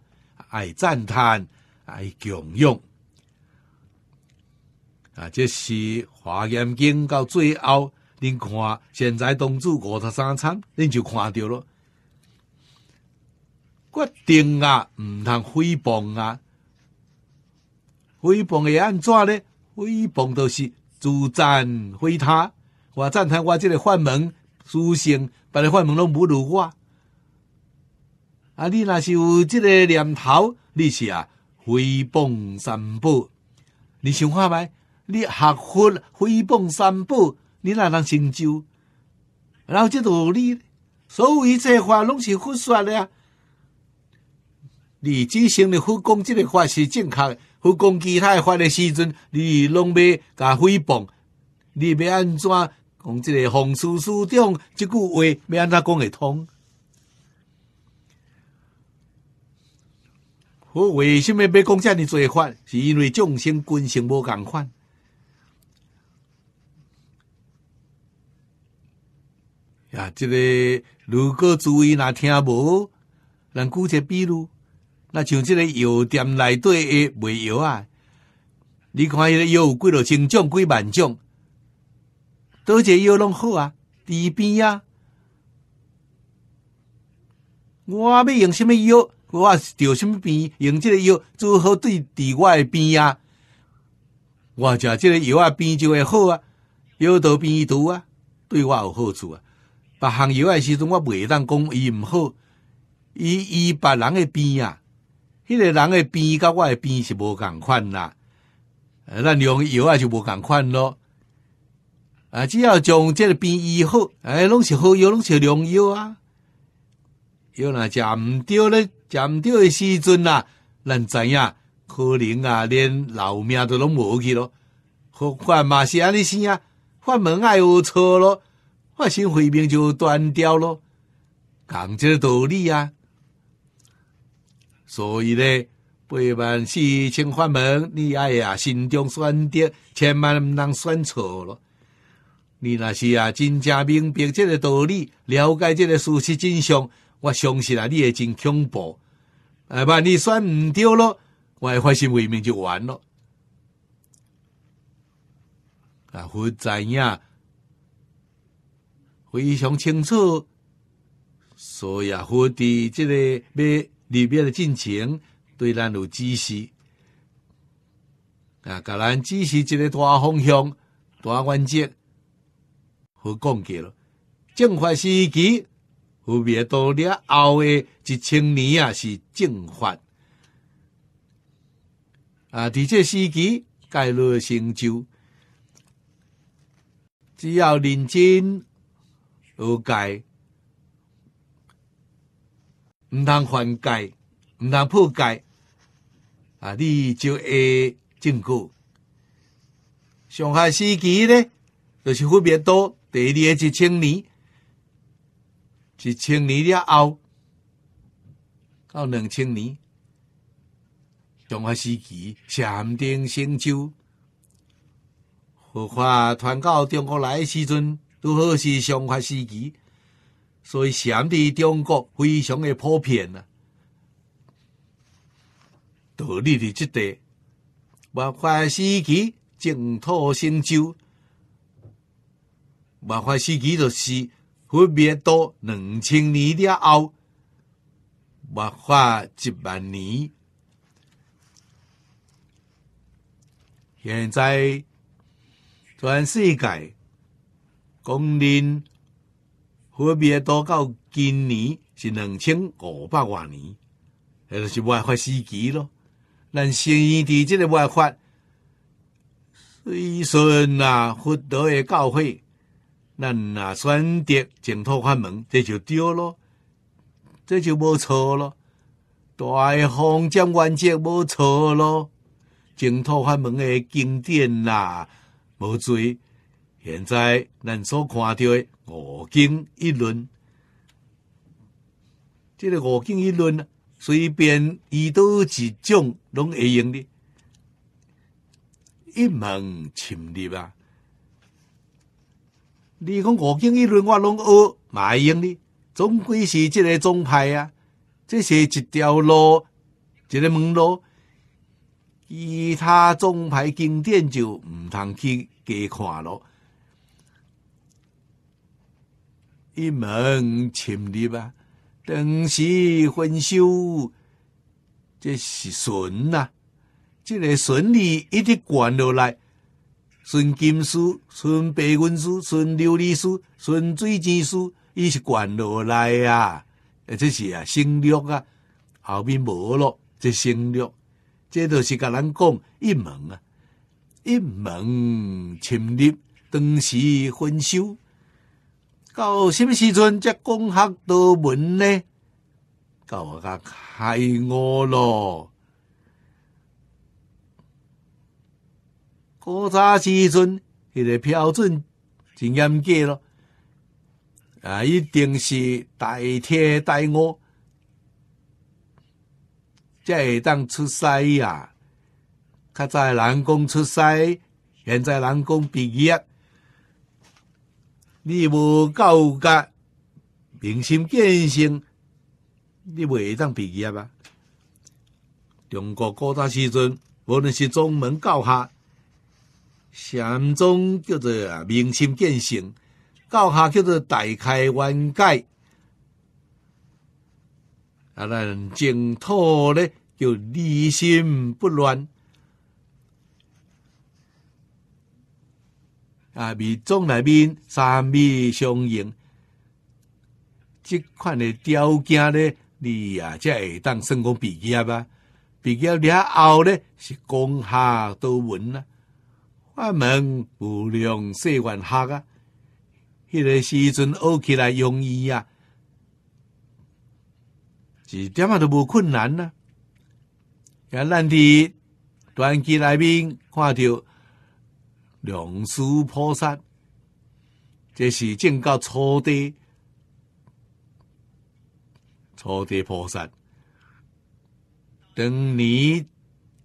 爱赞叹，爱敬仰。啊，这是华严经到最后，恁看现在东主五十三参，恁就看到了。决定啊，毋通诽谤啊！诽谤会安怎咧？诽谤就是自赞毁他。我赞叹我即个法门书生，别个法门拢不如我。啊，你若是有即个念头，你是啊诽谤三宝。你想看唛？你学佛诽谤三宝，你哪能成就？然后即道理，所有谓这话拢是佛说的啊！你只行的护工，即个话是正确；护工其他话的时阵，你拢要甲诽谤。你要安怎讲？即个红书书长，即句话要安怎讲会通？我为什么要讲遮尔罪法？是因为众生根性无共款呀？这个如果注意若听无，咱姑且比如。那像即个药店内底的卖药啊，你看迄个药有几了千种几万种，一个药拢好啊。治病啊，我要用什么药？我是着什么病？用即个药最好对治我诶边啊。我食即个药啊，病就会好啊。药到病毒啊，对我有好处啊。别行药诶时阵，我袂当讲伊毋好，伊医别人诶病啊。一个人的病甲我的病是无共款啦，咱用药啊就无共款咯。啊，只要将即个病医好，哎，拢是好药，拢是良药啊。药若食毋着咧，食毋着诶时阵啊，咱知影可能啊，连老命都拢无去咯。何况嘛是安尼生啊，法门爱有错咯，犯心肺病就断掉咯，即个道理啊。所以咧，百万四千法门，你哎呀，心中选择，千万毋能选错了。你若是啊真正明白这个道理，了解这个事实真相，我相信啊，你会真恐怖。哎，万一选唔对咯，我发心为命就完咯。啊，佛知呀，非常清楚。所以啊，佛伫这个要。里面的进程对咱有指示啊，甲咱指示一个大方向、大原则和讲给了。政法时期和别多了后的一千年啊，是政法啊。地这时期率落成就，只要认真有改。毋通犯戒，毋通破戒，啊！你就会进步。上海时期呢，就是分别多，第二一千年，一千年了后，到两千年。上海时期，禅定神州，佛法传到中国来时阵，拄好是上海时期。所以，现伫中国非常的普遍啊。道理的这点，文化时期净土成就，文化时期就是分别到两千年的后，文化一万年。现在全世界公认。我観到到今年是两千五百多年，那是外法时期咯。咱先依伫这个外法，随顺啊获得的教诲，咱啊选择净土法门，这就对咯，这就无错咯。大雄占原则无错咯，净土法门的经典呐无罪，现在咱所看到的。五经一论这个五经一论，随便以多一种拢会用的，一门深入啊！你讲五经一论，我拢学嘛会用的，总归是即个宗派啊，这是一条路，一个门路，其他宗派经典就毋通去加看咯。一门亲力吧，当时分修，这是顺呐，这个顺利一直灌落来，顺金书、顺白文书、顺琉璃书、顺水晶书，伊是灌落来啊。这是啊，胜利啊，后面无咯，这胜利，这都是甲咱讲一门啊，一门亲力，当时分修。到什么时阵才工学都门呢？到我家开我咯。古早时准，一个标准真严格咯。啊，一定是大天大我，才会当出师呀。看在人工出师，现在人工毕业。你无教格明心见性，你袂当毕业啊！中国古代时阵，无论是宗门教下，禅宗叫做明心见性，教下叫做大开眼界。啊，咱净土咧叫离心不乱。啊，密宗内面三米相应，即款诶条件咧，你啊才会当算讲毕业啊。毕业了后咧，是功下多闻啊，法门无量世万学啊。迄个时阵学起来容易啊，一点仔都无困难啊。遐咱伫短期内面看着。良树菩萨，这是正教初地，初地菩萨，当年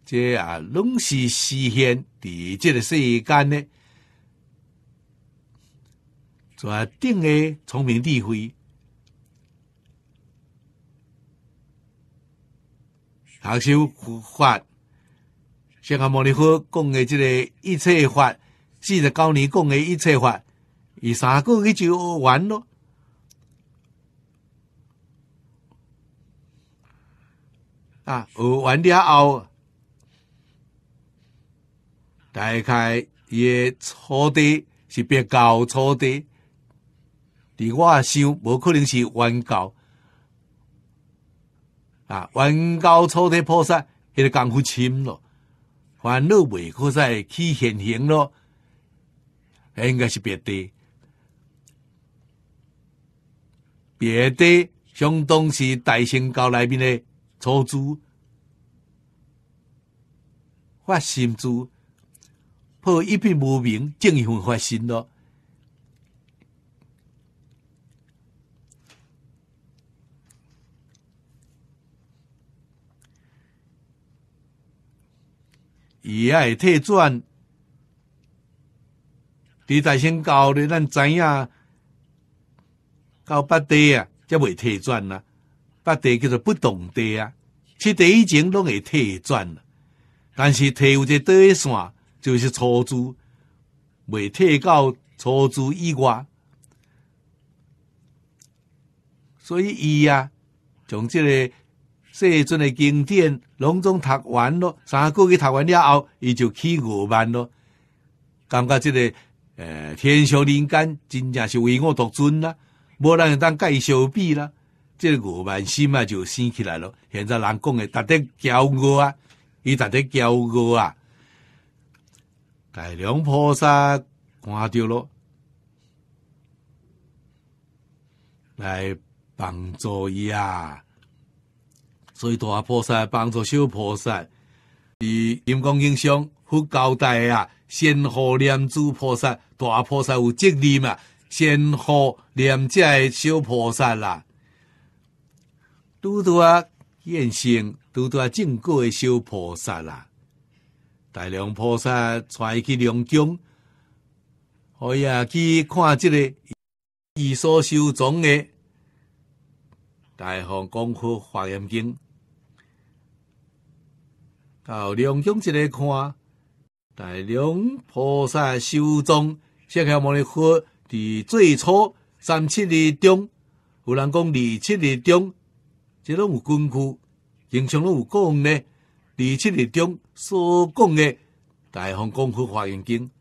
这啊，拢是实现伫即个世间呢，在顶诶聪明智慧，学手佛法，像阿摩尼佛讲诶，这个一切法。记得教你讲个一切话，伊三个月就完咯。啊，学完了后，大概伊也初的，是别搞初的。伫我啊想，无可能是冤搞。啊，冤搞初的菩萨，一个功夫深咯，烦恼未可再起现行咯。应该是别的，别的相当是大兴教内面的初祖，法心祖破一片无名，正因法性咯，也爱退转。伫大先教咧，咱知影到八地啊，则未退转啦。八地叫做不懂地啊，七地以前拢会退转啦。但是退有一底线，就是初租，未退到初租以外。所以伊啊，从即个世尊的经典隆总读完咯，三个月读完了后，伊就起五万咯，感觉即个。诶，天上人间真正是唯我独尊啦，无人当介伊相比啦。这无慢心嘛就生起来了。现在人讲诶，值得骄傲啊，伊值得骄傲啊。大良菩萨看着咯，来帮助伊啊。所以大菩萨帮助小菩萨，以金刚经上佛交大啊，先后念珠菩萨。大菩萨有责任啊，先护念连接小菩萨啦，拄都在延生，拄啊，正过的小菩萨啦。大梁菩萨带去梁江，我也去看即个伊所收藏的《大雄功夫法眼经》，到梁江即个看，大梁菩萨收藏。这个摩尼佛伫最初三七日中，有人讲二七日中，这拢有根据，经常拢有讲呢。二七日中所讲的，大风光和化眼经，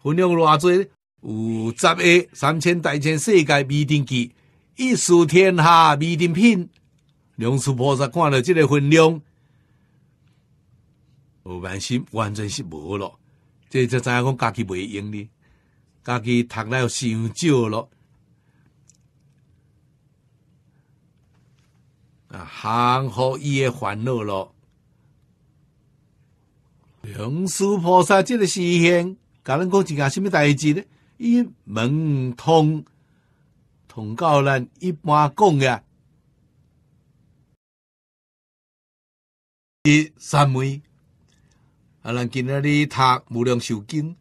分量偌多，有十个三千大千世界未定劫，一竖天下未定品，梁树菩萨看了这个分量，有万心完全是无咯。这知影讲家己未用咧。家己读了少咯，啊，行好伊诶烦恼咯。梁师菩萨这个思想，甲咱讲一件什么代志呢？伊门通，通教咱一般讲呀。一三昧，啊，咱今仔日读《无量寿经》。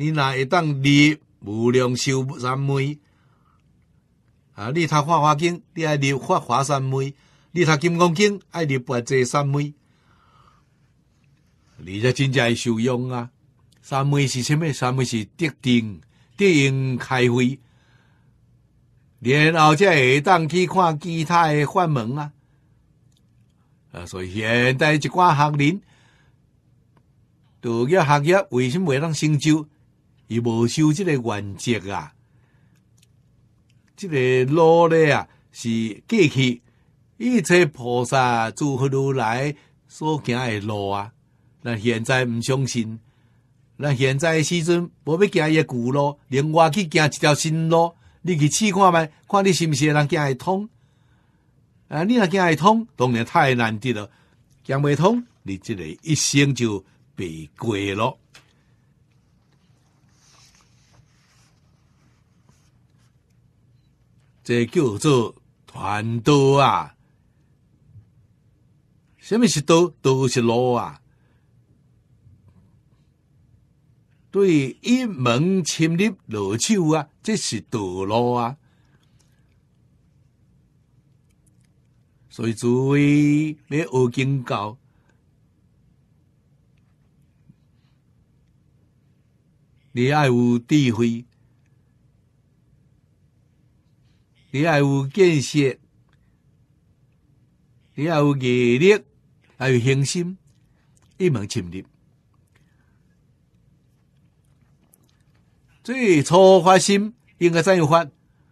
你若会当立无量寿三昧啊？你读《法华经，你爱立法华三昧；你读《金刚经，爱立八戒三昧。你才真正受用啊！三昧是什物？三昧是得定、得因开慧，然后才会当去看其他的法门啊！啊，所以现代一寡学人，道一行业为什么会当成就？伊无修即个原则啊，即个路咧啊是过去一切菩萨祝佛如来所行的路啊。那现在毋相信，那现在时阵无要行一旧路，另外去行一条新路，你去试看觅，看你是毋是能行会通。啊，你若行会通，当然太难得了；行未通，你即个一生就白过咯。这叫做团刀啊，什么是刀？刀是路啊，对一门侵入落手啊，这是道路啊。所以，诸位要学经教，你爱有智慧。你还有见识，你还有毅力，还有恒心，一门深入。最初发心应该怎样发？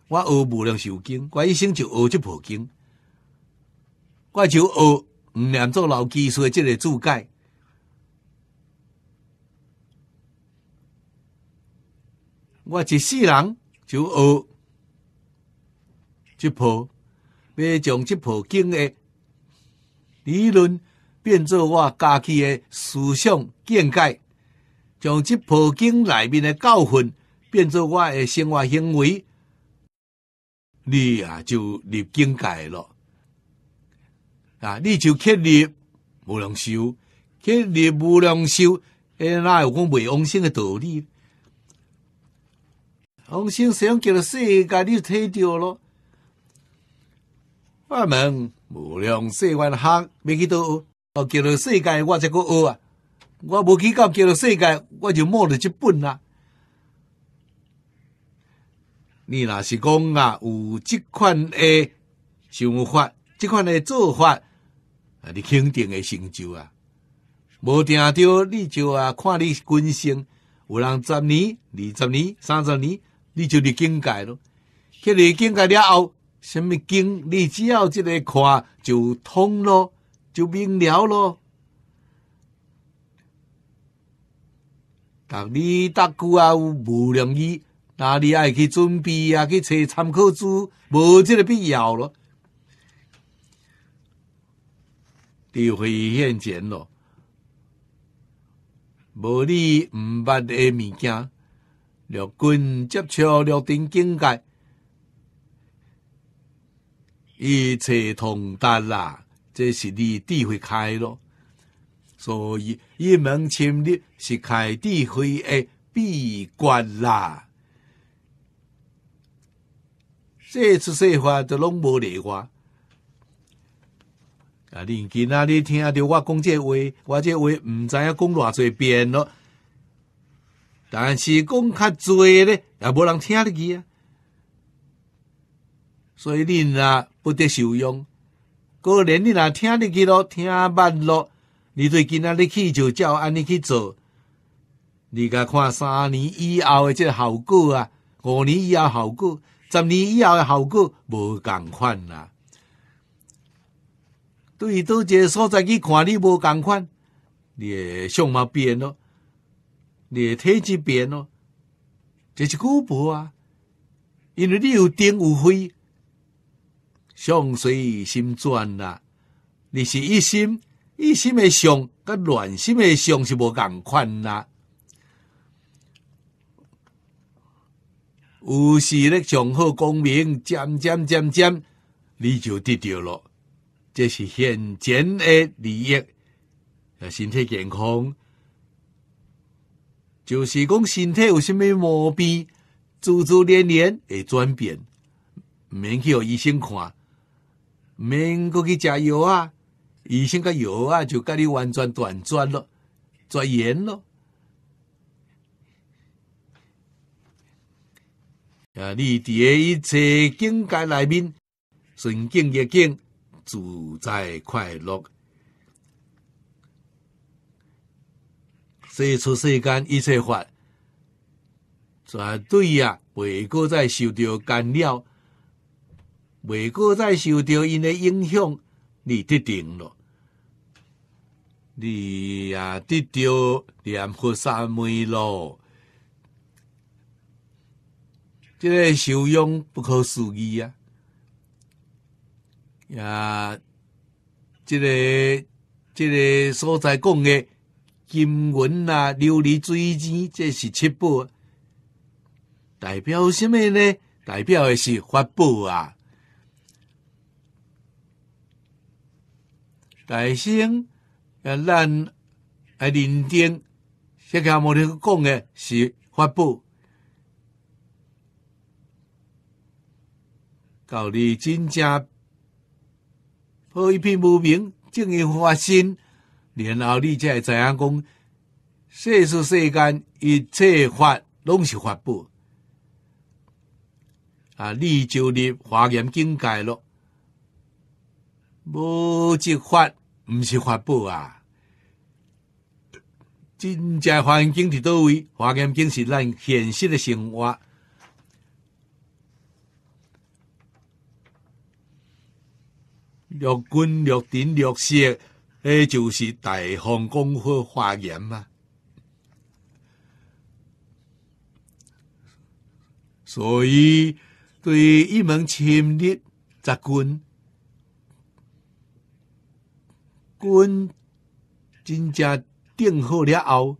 我学无量寿经，我一生就学这部经，我就学唔念做老技术的这个注解。我一世人就学。即部，要将即部经的理论变作我家己的思想见解，将即部经内面的教训变作我的生活行为，你啊就入境界了。啊，你就去入无量寿，去入无量寿，哎，哪有讲未往生的道理？往生想叫了世界，你就睇着咯。我问无量世间黑，未几学，要叫做世界我才个学啊，我无去到叫做世界，我就摸了即本啦。你若是讲啊，有即款的想法，即款的做法，啊，你肯定会成就啊。无定着，你就啊，看你军性，有人十年、二十年、三十年，你就伫境界咯。去个境界了后。什么经？你只要这个看就通咯，就明了逐但你达古有无良医，那你爱去准备啊，去找参考书，无这个必要咯。除非现前咯。无你毋捌的物件，六根接触六种境界。一切通达啦，这是你智会开咯，所以一门亲的，是开地会诶，闭关啦。这出说话都拢无例外。啊，年纪那，你听着我讲这话，我这话毋知影讲偌济遍咯。但是讲较济咧，也无人听得去啊，所以恁啊。不得受用。个人你若听入去咯，听捌咯，你对近仔你去就照安尼去做。你甲看三年以后的这效果啊，五年以后效果，十年以后诶效果无共款啦。对倒一个所在去看，你无共款，你相貌变咯，你体质变咯，这是古朴啊，因为你有电有灰。相随心转啦，你是一心一心的相，甲乱心的相是无共款啦。有时咧，上好光明，渐渐渐渐，你就得掉了。这是现前的利益，啊，身体健康，就是讲身体有啥物毛病，自自涟涟会转变，免去互医生看。免过去食药啊，医生甲药啊就甲你完全断绝咯，绝缘咯。啊，你伫诶一切境界内面，顺境逆境，自在快乐。这出世间一切法，绝对啊，未过再受到干扰，未过再受着因的影响，你得定咯，你也得着念佛三昧咯。这个受用不可思议啊！啊，这个、这个所在讲的金文啊、琉璃水晶，这是七宝，代表什么呢？代表的是法宝啊！大生啊！咱诶灵天，先甲摩尼讲诶是法宝。到你真正破一片无明，正要发心，然后你才会知影讲，世事世间一切法拢是法宝。啊！你就入华严境界咯。无执法，毋是法宝啊！真正环境伫倒位，环境更是咱现实的生活。绿军绿顶绿色，迄就是大风光和花验嘛。所以，对一门侵略，砸军。军真正订好了后，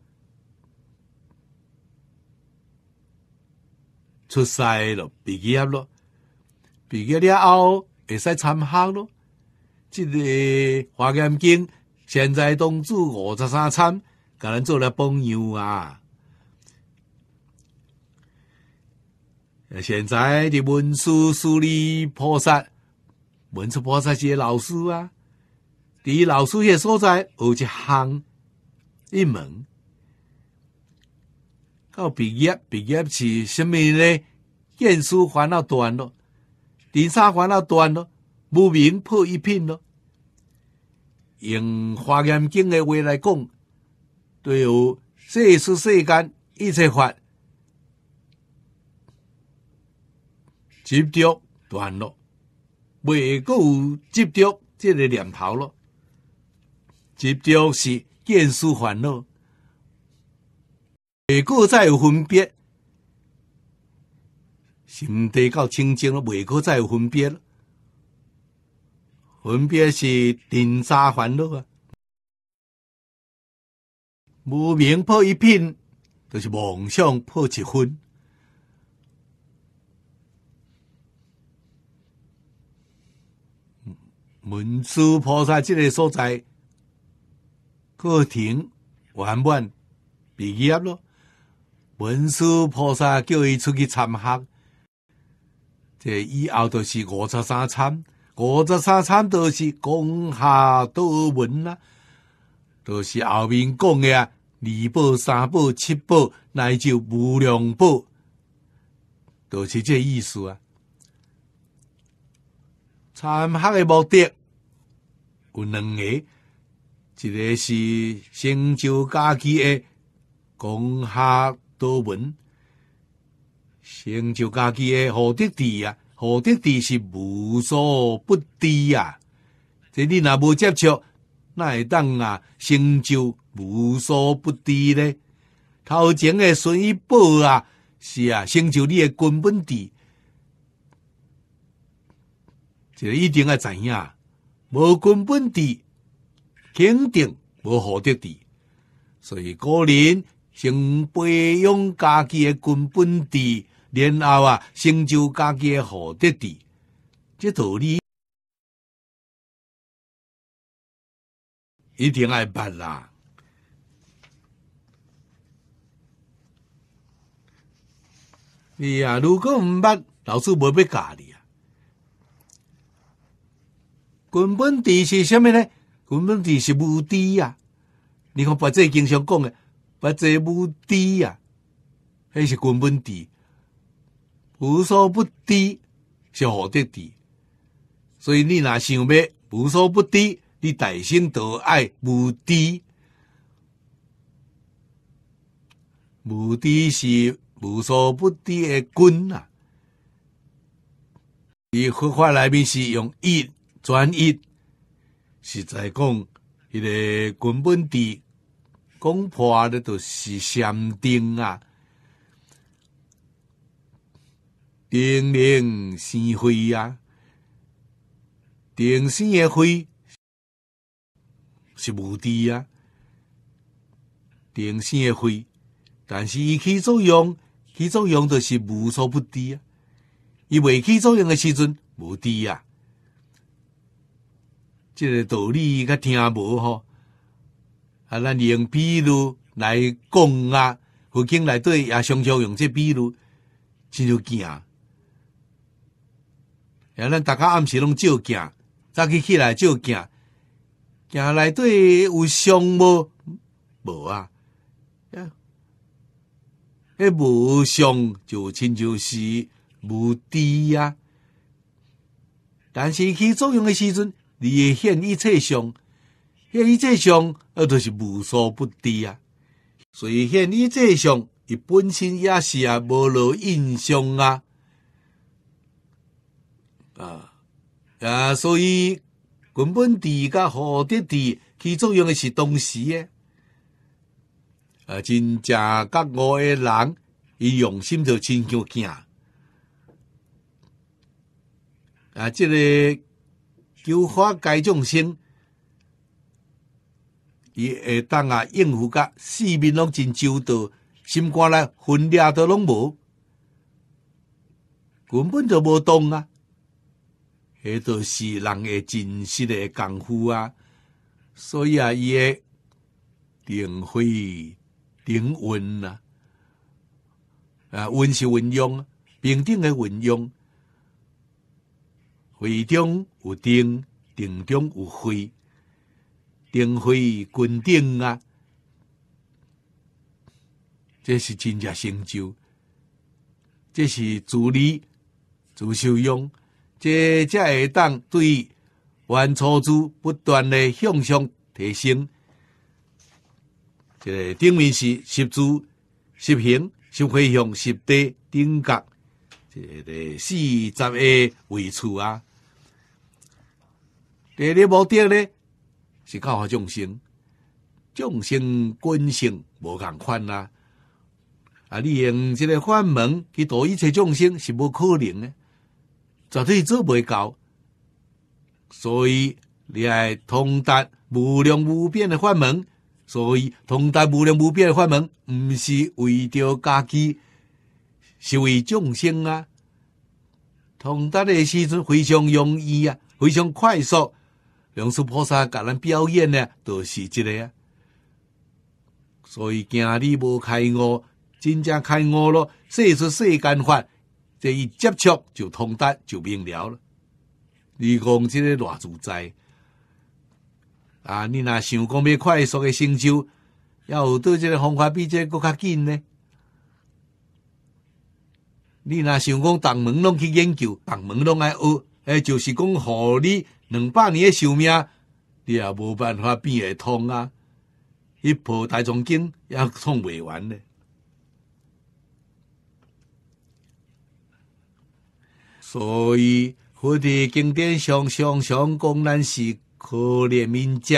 出赛了，毕业了，毕业了后会使参学了。这个华严经现在当主五十三参，给咱做了榜样啊！现在的文书梳利菩萨，文殊菩萨是老师啊。伫老师业所在学一项一门，到毕业毕业是虾米咧？见书烦恼断咯，第三烦恼断咯，无名破一品咯。用华严经嘅话来讲，对有世是世间一切法执着断咯，未够执着，即个念头咯。执着是见思烦恼，未过再有分别，心地够清净了，未过再有分别了。分别是定沙烦恼啊，无明破一品，就是妄想破一分。文殊菩萨这个所在。课程圆满毕业咯，文殊菩萨叫伊出去参学，即以后都是五十三餐，五十三餐都是供下道文啦，都是后面供啊，二宝三宝七宝乃至无量宝，都是这意思啊。参学的目的有两个。一个是成就家己的广厦多门，成就家己的何德地啊？何德地是无所不知呀！这你若无接触，那会当啊成就无所不知呢？头前的孙一宝啊，是啊，成就你的根本地，这一定要知影，无根本地。肯定无好得地，所以个人先培养家己的根本地，然后啊成就家己的好得地，这道理一定爱办啦。哎呀，如果毋办，老师无要教你啊。根本地是啥物呢？根本地是无的啊。你看，把这经常讲的，把这无的啊，那是根本地，无所不知是何的地。所以你哪想要无所不知，你大心得爱无的，无的是无所不知的根啊！以佛法内面是用一转一。实在讲迄个根本伫讲破啊，都是禅定啊，定力、是非啊，定生的非是无的啊，定生的非，但是伊起作用，起作用就是无所不低啊，伊未起作用的时阵无低啊。即个道理，甲听无吼，啊，咱用比如来讲啊，佛经来对也常常用即比如，亲像镜啊，咱大家暗时拢照镜，早起起来照镜，镜来对有相无，无啊，迄无相就亲像是无知啊。但是起作用的时阵。你现一切相，现一切相，那都是无所不敌啊！所以现一切相，伊本身也是啊，无落印象啊啊！啊，所以根本地甲何的地，其作用诶是东西诶。啊，真正觉我诶人，伊用心就真像惊啊！即、这有化该众生，伊会当啊应付甲市民拢真周到，心肝咧分裂都拢无，根本就无动啊！迄都是人诶，真实诶功夫啊！所以啊，伊诶，定会定悟啊，啊，文是文用，平等诶文用。会中有灯，定中有慧，灯慧均定啊！这是真正成就，这是自立、自修养，这才会当对原夫主不断的向上提升。这个顶面是十柱、十平、十飞向、十地、顶角，这个四十个位处啊！第二目的呢，是教化众生，众生根性无共款啦。啊，你用即个法门去度一切众生，是无可能的，绝对做不到。所以你爱通达无量无边的法门，所以通达无量无边的法门，毋是为着家己，是为众生啊。通达的时阵非常容易啊，非常快速。两世菩萨给咱表演呢，都是这个啊。所以，惊日无开悟，真正开悟咯，这是世间法。这一接触就通达，就明了了。你讲这个偌自在啊，你若想讲要快速的成就，要有对这个方法比这更加紧呢？你若想讲逐门拢去研究，逐门拢爱学，哎，就是讲，互你？两百年的寿命，你也无办法变会通啊！一破大重经也通未完呢。所以，我的经典上上上讲，咱是可怜民者。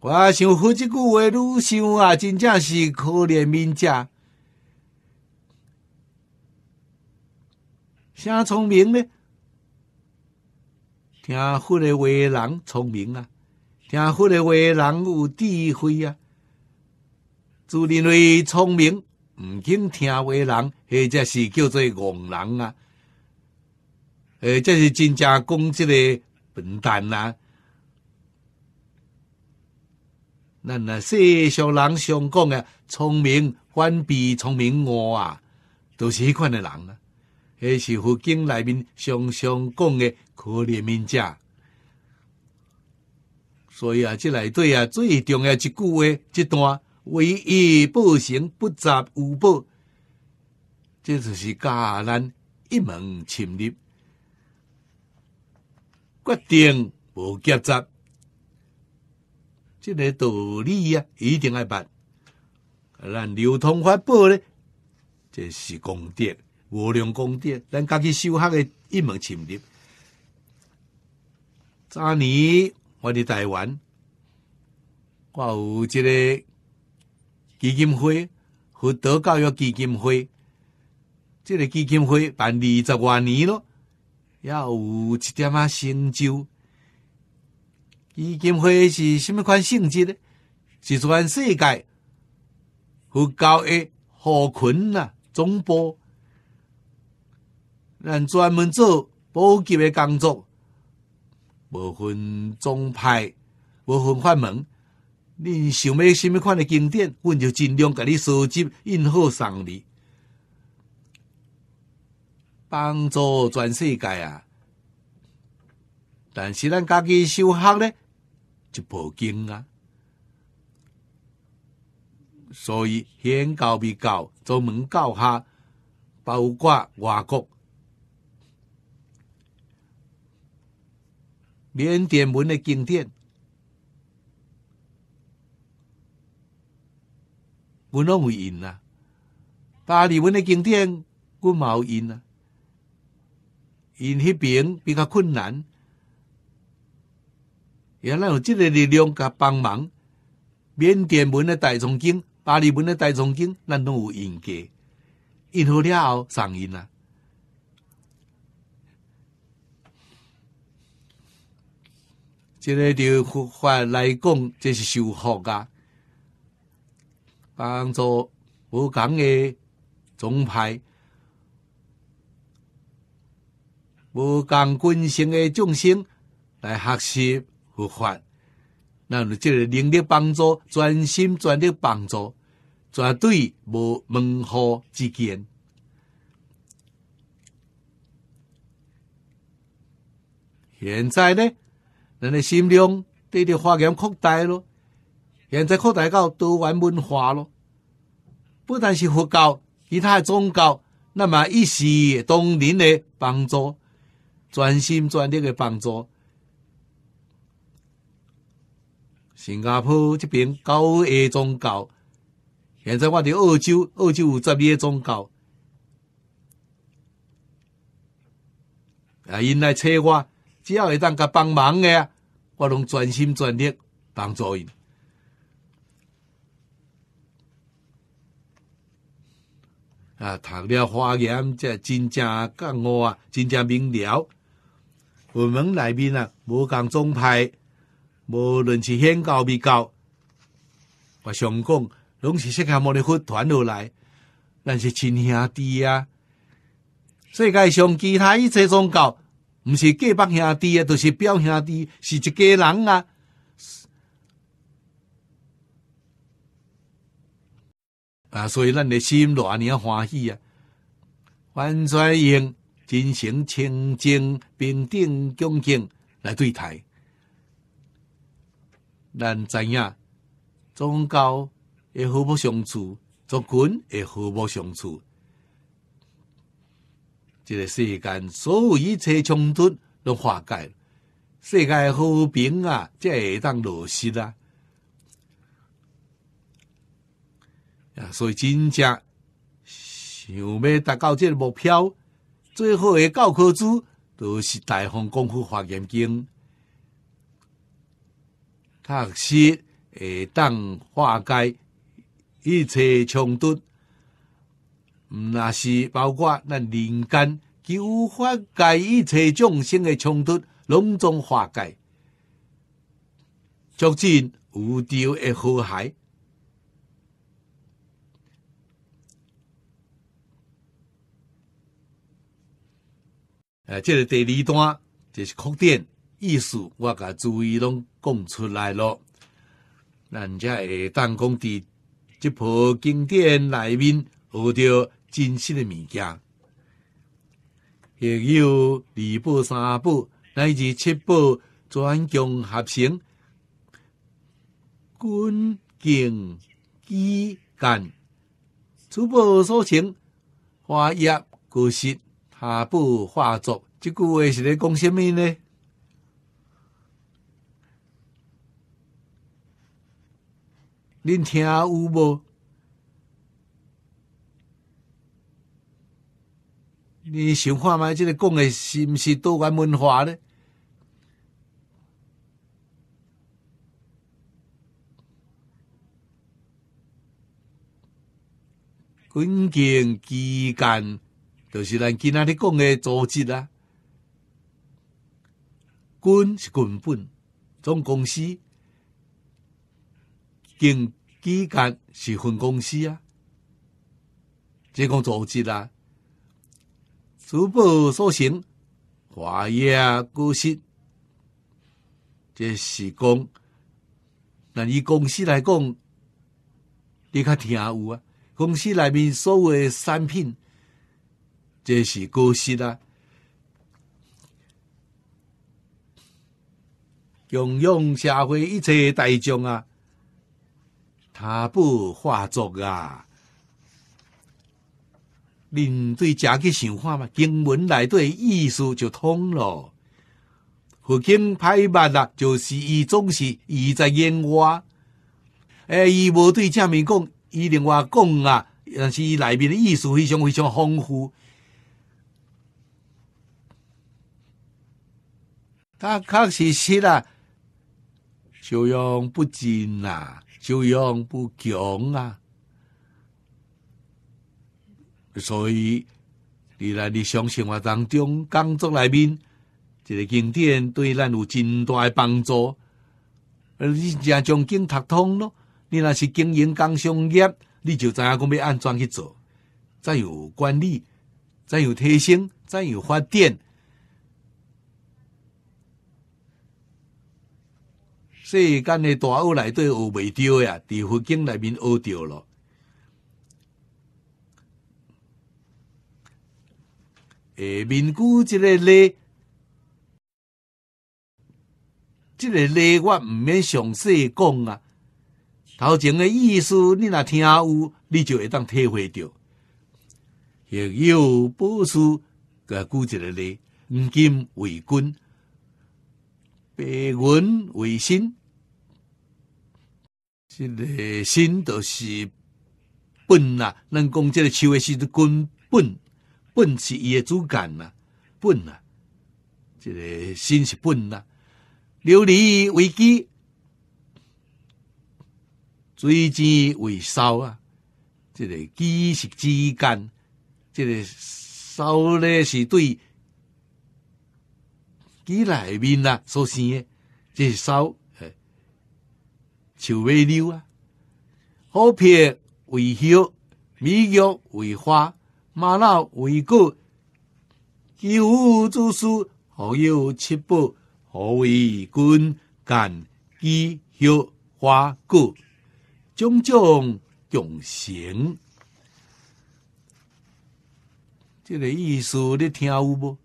我想说这句话，你想啊，真正是可怜民者。啥聪明呢？听佛的话，人聪明啊；听佛的话，人有智慧啊。自认为聪明，毋肯听话人，迄这是叫做戆人啊。诶，这是真正讲即个笨蛋啊。咱那世上人常讲诶，聪明，反比聪明误啊，都是迄款诶人啊。迄是佛经内面常常讲诶。可怜命者。所以啊，这内底啊，最重要一句话，这段唯一不行不杂五报，这就是教咱一门侵入，决定无夹杂，这个道理啊，一定爱办。咱流通法宝咧，这是功德，无量功德，咱家己修学的一门侵入。三年，我伫台湾，我有一个基金会和德教育基金会，这个基金会办二十多年咯，也有一点啊成就。基金会是什么款性质呢？是全世界佛教诶护群啊、总部，咱专门做保洁的工作。无分宗派，无分法门，恁想要什么款的经典，阮就尽量甲你收集印好送你，帮助全世界啊！但是咱家己修学呢，就不精啊。所以显教密教，宗门教下，包括外国。缅甸文的经典，我拢有印啊。巴黎文的经典，我冇印啊。印迄边比较困难，原来有这个力量甲帮忙。缅甸文的大藏经，巴黎文的大藏经，咱拢有印过，印好了后上印啊。即个对佛法来讲，即是修学啊。帮助无同的宗派，无同根性的众生来学习佛法，那即个能力帮助，专心专力帮助，绝对无门户之见。现在呢？人的心中对住发扬扩大咯，现在扩大到多元文化咯，不但是佛教，其他宗教，那么一是当年的帮助，专心专力的帮助。新加坡这边九个宗教，现在我伫澳洲澳洲有十二宗教，啊，因来找我，只要会当甲帮忙嘅。我拢专心专力帮助因。啊！读了花言，即真正跟我啊，真正明了。我们内边啊，无共宗派，无论是显教、密教，我想讲，拢是世界末日佛传落来，咱是亲兄弟啊！世界上其他一切宗教。毋是隔壁兄弟啊，都是表兄弟，是一家人啊！啊，所以咱的心乱，你要欢喜啊！完全用真诚、清净、平等、恭敬来对待，咱知影，宗教会和睦相处，族群会和睦相处。这个世间所有一切冲突都化解了，世界和平啊，才会当落实啊。所以真正想要达到这个目标，最后的教科书都是大风功夫化严经》，确实会当化解一切冲突。那是包括咱人间、旧法界一切众生的冲突，拢种化解，促进无掉的祸害。哎，这个第二段，这是扩展意思，我甲主意拢讲出来咯。咱家会当讲伫即部经典内面学到。真实的物件，也有二部、三部乃至七部，专攻合成，军警机干，初步所称，化叶固实，下部化作。这句话是在讲什么呢？您听有无？你想看吗？这个讲的是不是多元文化呢？军建机干就是咱今仔日讲的组织啊。军是军本，总公司，建机干是分公司啊，这个组织啊，全部所成华雅高息，这是讲。那以公司来讲，你较听有啊？公司内面所诶产品，这是高息啊。用用社会一切大众啊，他不化作啊。恁对家个想法嘛，经文内对意思就通咯。佛经太慢啦，就是伊总是伊在言外，诶伊无对正面讲，伊另外讲啊，但是伊内面的意思非常非常丰富。他确实是啦，修养不精啊，修养不强啊。所以，你来日常生活当中、工作内面，一个经典对咱有真大的帮助。而你真正经读通了，你那是经营工商业，你就知影讲要安怎去做，再有管理，再有提升，再有发展。世间的大学内底学未到呀，伫佛经内面学着了。诶，民姑即个礼，即个礼我毋免详细讲啊。头前诶意思，你若听有，你就会当体会到。有不书个姑一个礼，黄金为君，白云为心。即个心就是本啊，咱讲即个树诶是根本。本是伊的主干呐，本呐，这个心是本呐，琉璃为基，水之为烧啊，这个基是枝干，这个烧咧是对基内面呐，所生诶，这是烧，诶，树味溜啊，好撇为叶，米叶为花。马闹为国，救主师何有七宝？何为君干衣、靴、花鼓？种种众生，这个意思你听有无？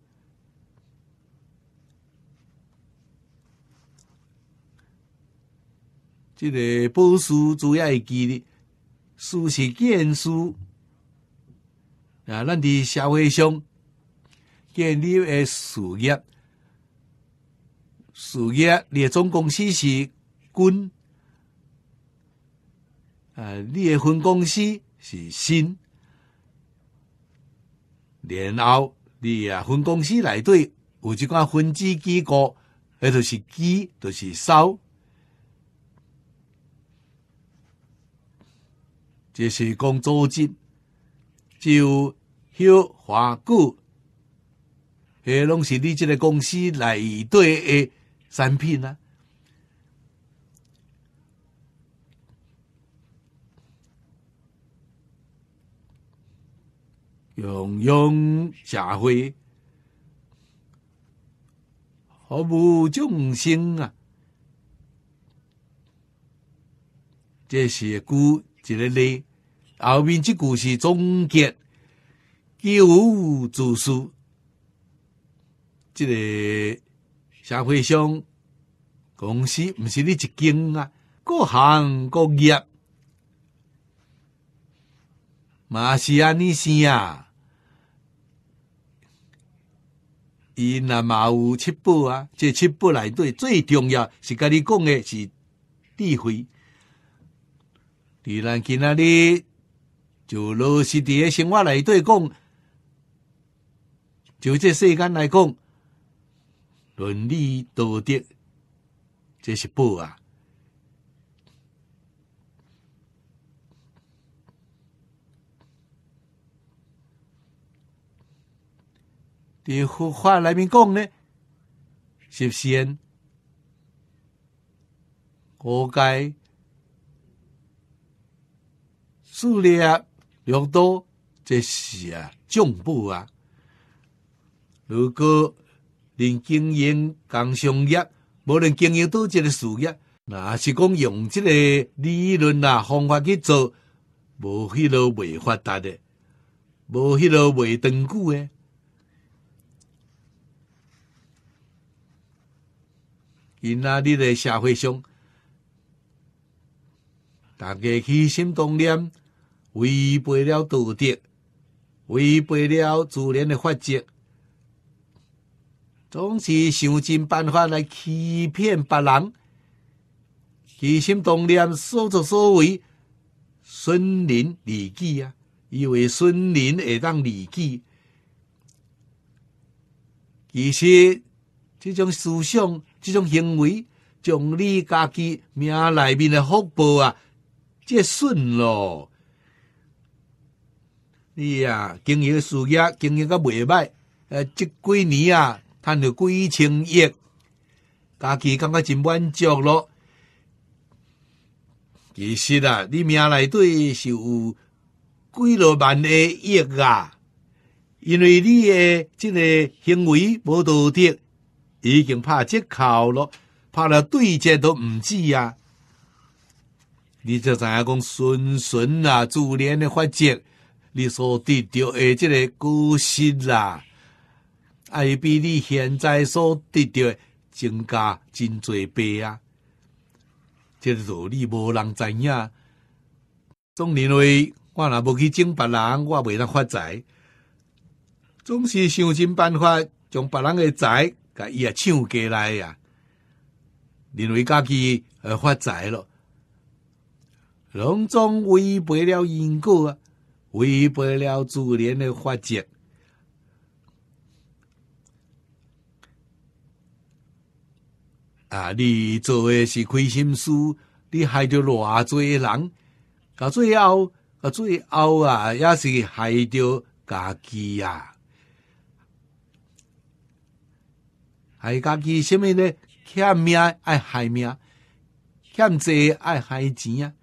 这个布书主要的记的，书是见书。啊，咱伫社会上建立诶事业，事业，你诶总公司是军，啊，你诶分公司是新，然后你啊分公司内底有一寡分支机构，迄就是机，就是收，就是工作金，就。叫华固，系拢是你即个公司内对诶产品啊！佣佣社会毫无重心啊！这是故，即个咧，后面之句是总结。业务做事，这个社会上公司毋是你一惊啊，各行各业，嘛是安尼生啊，伊若嘛有七宝啊，这七宝内底最重要是甲你讲的是智慧。伫咱今仔日就老师伫的生活内底讲。就这世间来讲，伦理道德，这是不啊？你说话里面讲呢，是先，我该树立良多，这是啊进步啊。如果你经营工商业，无论经营到一个事业，那是讲用即个理论啊方法去做，无迄落袂发达的，无迄落袂长久的。今仔日的社会上，大家起心动念，违背了道德，违背了自然的法则。总是想尽办法来欺骗别人，其心动念所作所为，损人利己啊，以为损人会当利己，其实这种思想、这种行为，将你家己命内面的福报啊，皆损咯。你呀，经营事业，经营个袂歹，呃，即几年啊。赚了几千亿，家己感觉真满足咯。其实啊，你命里对是有几落万的亿啊！因为你的这个行为无道德，已经怕折扣咯，怕了对接都毋止啊。你就影讲顺顺啊，自然的法则，你所得到的这个高息啦。爱会比你现在所得到增加真侪倍啊！这个道理无人知影，总认为我若无去整别人，我袂当发财。总是想尽办法将别人的财，甲伊也抢过来啊。认为家己而发财了，拢中违背了因果啊，违背了自然的法则。啊！你做的是亏心事，你害着偌济人，到最后，到最后啊，也是害着家己啊。害家己什么咧？欠命爱害命，欠债爱害钱啊！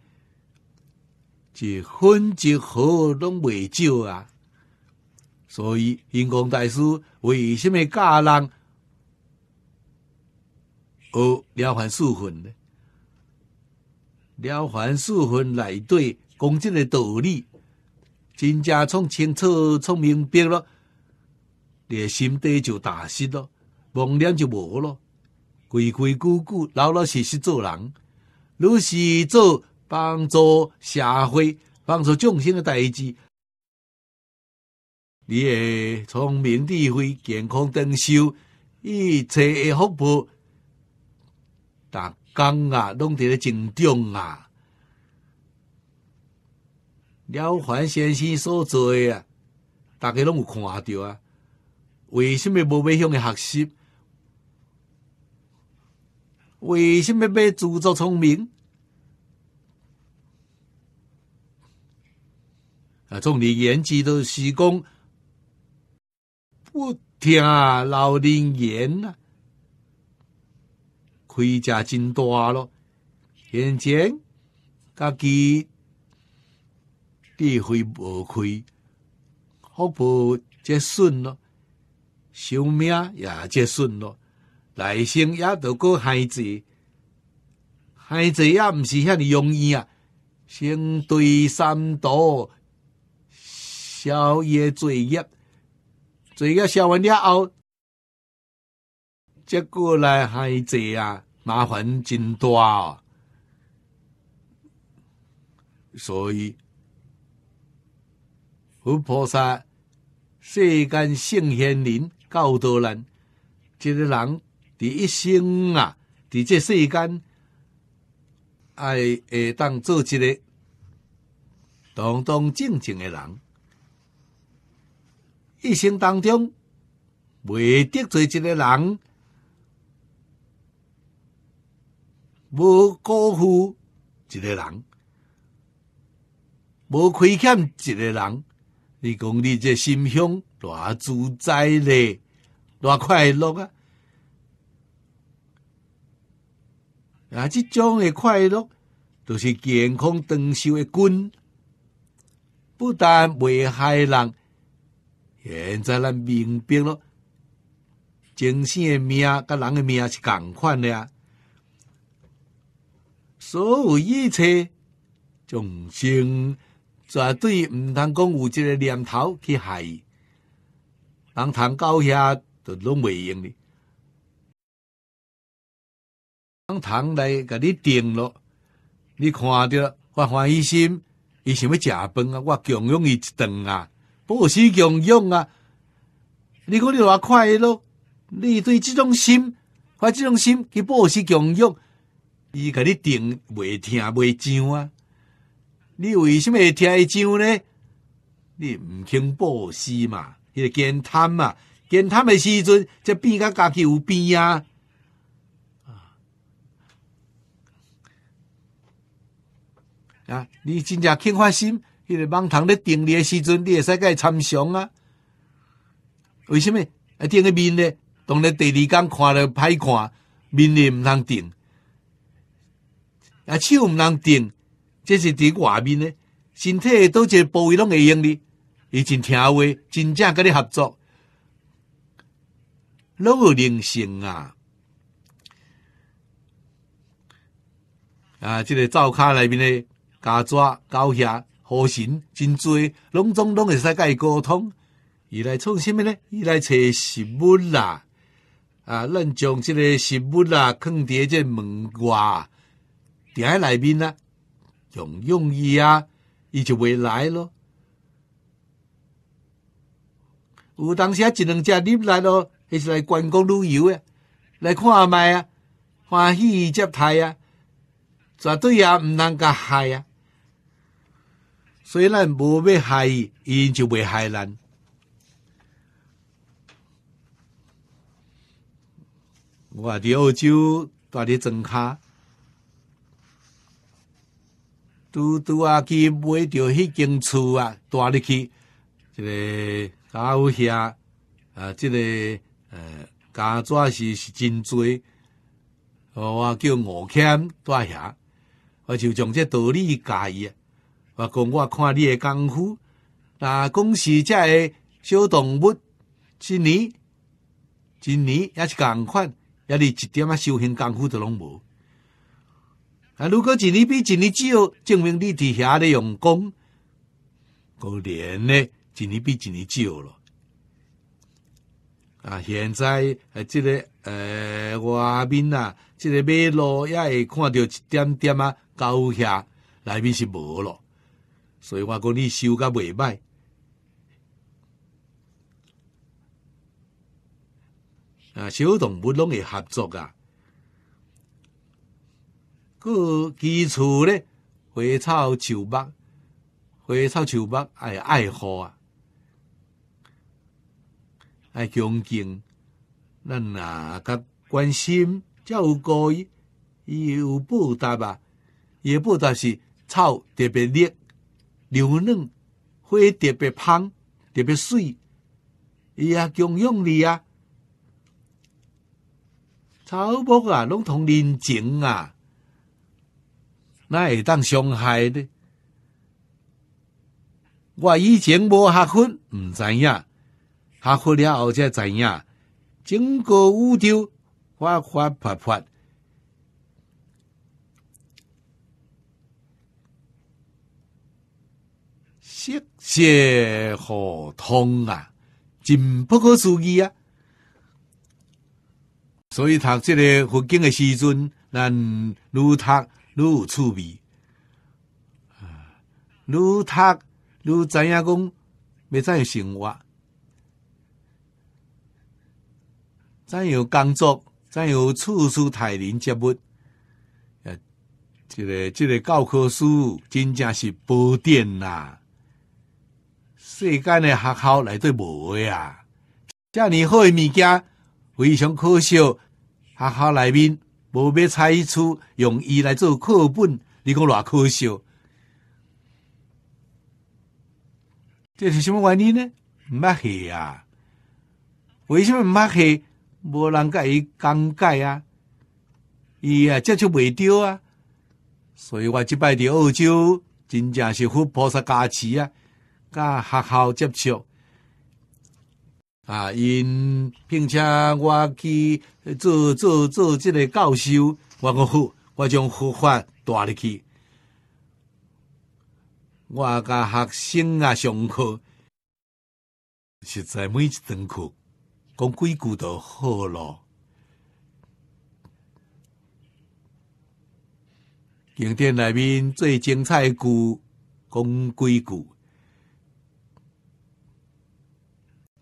一分一毫拢未少啊！所以，因公大师为什么教人？了凡四训呢？了凡四训内对恭敬的道理，真正从清楚、从明白咯，你心底就踏实咯，妄念就无咯。规规矩矩，老老实实做人。如是做帮助社会、帮助众生的代志，你诶聪明智慧、健康长寿，一切的福报。啊，讲啊，拢伫咧尊长啊。了凡先生所做啊，大家拢有看着啊。为什么无要向伊学习？为什么要自作聪明？啊，从你言之，都是讲不听啊，老人言呐。亏家真大咯，眼前家己智慧无亏，福报接顺咯，寿命也接顺咯，来生也得过孩子，孩子也毋是遐尼容易啊，行对三毒，消业罪业，罪业消完了后，接过来孩子啊。麻烦真多，所以，佛菩萨世间圣贤人教导咱，一个人伫一生啊，伫这世间，爱会当做一个堂堂正正的人，一生当中未得罪一个人。无辜负一个人，无亏欠一个人，你讲你这心胸偌自在咧，偌快乐啊！啊，即种诶快乐就是健康长寿诶根，不但未害人，现在咱明白咯，精神诶命甲人诶命是共款诶啊。所有一切众生绝对毋通讲有一个念头去害，伊，人谈到遐都拢袂用哩。当糖来甲你定咯，你看着我欢喜心，伊想要食饭啊，我强用伊一顿啊，不是强用啊。你讲你偌快乐，你对即种心，怀即种心，去不是强用。伊甲你定袂听袂上啊？你为什么听上呢？你毋肯报喜嘛？迄个健贪嘛？健贪的时阵，则变甲家己有变啊！啊，你真正肯发心，迄个盲堂咧定的时阵，你会使甲伊参详啊？为什么啊？定个面咧，当日第二工看咧歹看，面咧毋通定。啊，手毋通定，这是伫外面咧，身体一个部位拢会用咧，伊真听话，真正甲你合作，拢有灵性啊！啊，这个灶卡内面咧，家爪、狗血、火神，真多，拢总拢会使甲伊沟通。伊来创什么咧？伊来找食物啦！啊，咱将即个食物啦，放伫即门外。点喺里面啊，容容易啊，伊就会来咯。有当时啊，一两只入来咯，还是来观光旅游啊，来看下卖啊，欢喜接待啊，绝对也毋通甲害啊。所以咱无要害伊，伊就袂害咱。我伫澳洲，住伫庄骹。拄拄啊！去买着迄间厝啊，带入去。即个狗遐，啊，即个呃，家抓是是真多。我叫五千带遐，我就从这道理伊啊，我讲我看你诶功夫，那是遮诶小动物，今年今年也是共款，也连一点仔修行功夫都拢无。啊！如果一年比一年少，证明你伫下的用功。可怜呢？一年比一年少了。啊！现在呃，这个呃，外面啊，这个马路也会看到一点点啊高下，内面是无了，所以我讲，你修甲袂歹。啊，小动物拢会合作啊！故基础咧，花草树木，花草树木爱爱好啊，爱恭敬，咱啊较关心，才有伊有报答吧。也报答是草特别绿，牛嫩花特别胖，特别水，伊啊强用力啊，草木啊拢同人情啊。那会当伤害的。我以前无学佛，毋知影，学佛了后才知影，整个宇宙，发发发发。色色互通啊，真不可思议啊！所以读这个佛经的时阵，咱如读如触笔，啊，如读如知影讲，要怎样生活，怎样工作，怎样处处待人接物，诶，这个这个教科书真正是宝典呐。世间的学校内底无啊，遮像好后物件非常可惜，学校内面。无要猜出用伊来做课本，你讲偌可笑？这是什么原因呢？毋捌戏啊？为什么捌戏？无人甲伊讲解啊？伊啊接触袂到啊！所以我即摆伫澳洲，真正是佛菩萨加持啊！甲学校接触。啊！因并且我去做做做即个教授，我我我将佛法带入去，我甲学生啊上课，实在每一堂课讲几句都好咯。经典内面最精彩句，讲几句。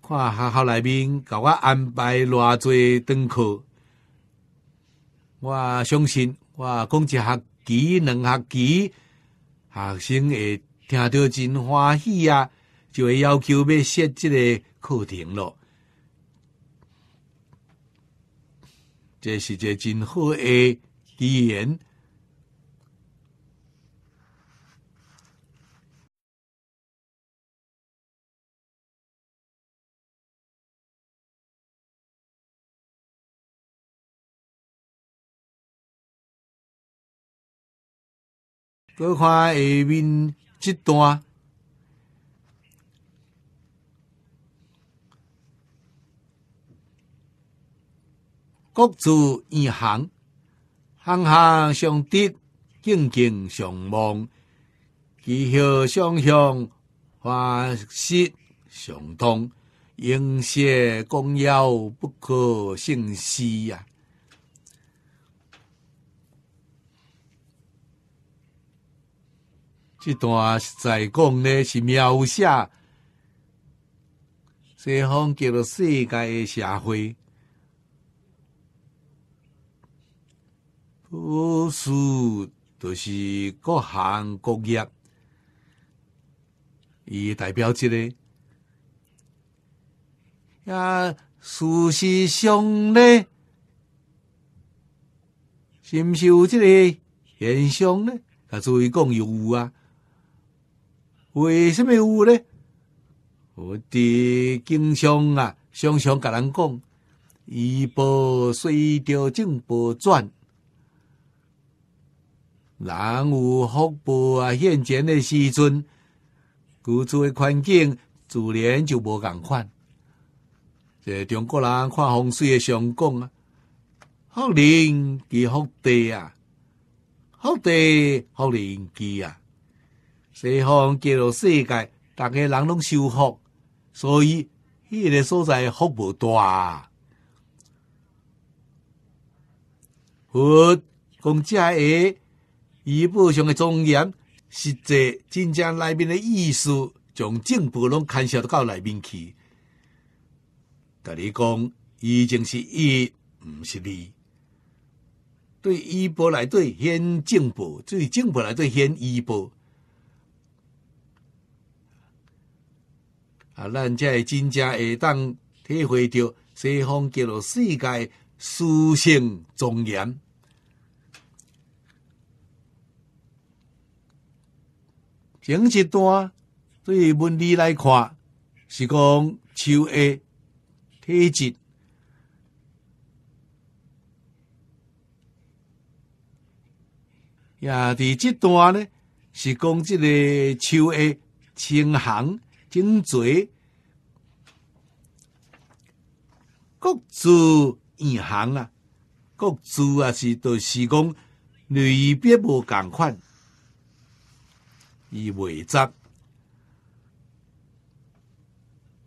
看学校内面，甲我安排偌侪堂课，我相信，我讲一学期、两学期，学生会听到真欢喜啊，就会要求要设即个课程咯。这是个真好诶语言。各看下面即段，各自一行，行行相得，静静相望，其后相向，法式相通，应谢共邀，不可胜师呀。这段在讲咧是描写西方叫做世界的社会，不输就是各行各业，伊代表即个，啊，事实上咧，是毋是有即个现象咧？啊，作为讲有啊。为什么有呢？我哋经常啊，常常甲人讲，一波随着正波转。人有福报啊，现前的时阵，故作环境自然就无共款。即中国人看风水的常讲啊，好灵嘅好地啊，好地好灵机啊。西方极乐世界，逐个人拢修福，所以迄、个所在福无大。佛讲遮个仪表上的庄严，实际真正内面的意思，从正部拢牵涉到内面去。甲你讲，已经是一，毋是二。对衣钵来对显正部，对正部来对显衣钵。啊，咱才会真正会当体会到西方叫做世界殊胜庄严。整一段对文理来看，是讲秋 A 体质。也伫即段呢是讲即个秋 A 清寒，真侪国自银行啊，国自啊是都是讲类别无共款，伊未接。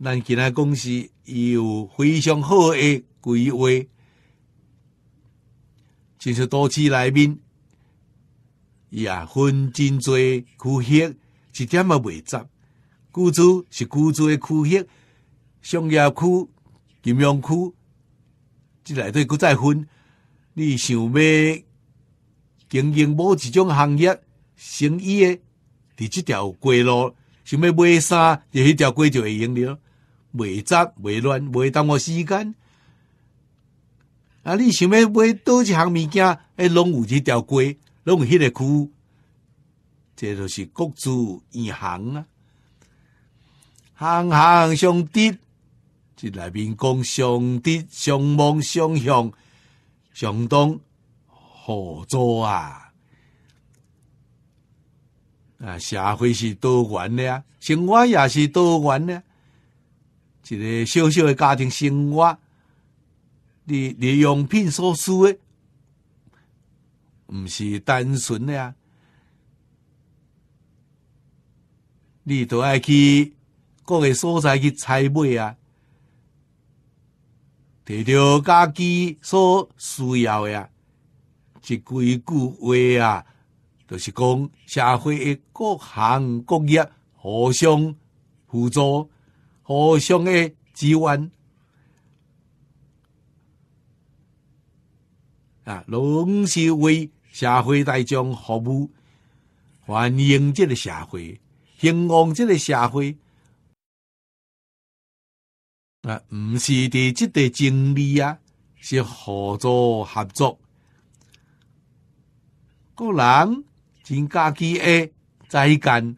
咱今仔公司伊有非常好诶规划，就是多次内面。伊啊，分真多区域，一点也未接。雇主是雇主的区域，商业区、金融区，即内底佫再分。你想要经营某一种行业生意的，伫即条街路，想要买衫，伫迄条街就会用的，袂杂袂乱，袂耽误时间。啊，你想要买倒一项物件，诶，拢有即条街，拢有迄个区，这就是各自一行啊。行行相迪，即内面讲相迪，相望相向，向东合作啊！啊，社会是多元的啊，生活也是多元的。一个小小的家庭生活，你你用品所需的，毋是单纯的啊，你都爱去。各个所在去采买啊，提到家己所需要的啊，一句句话啊，就是讲社会的各行各业互相辅助，互相的支援啊，拢是为社会大众服务，欢迎这个社会，兴旺这个社会。毋是伫即个经历啊，是合作合作。个人真假期诶，再干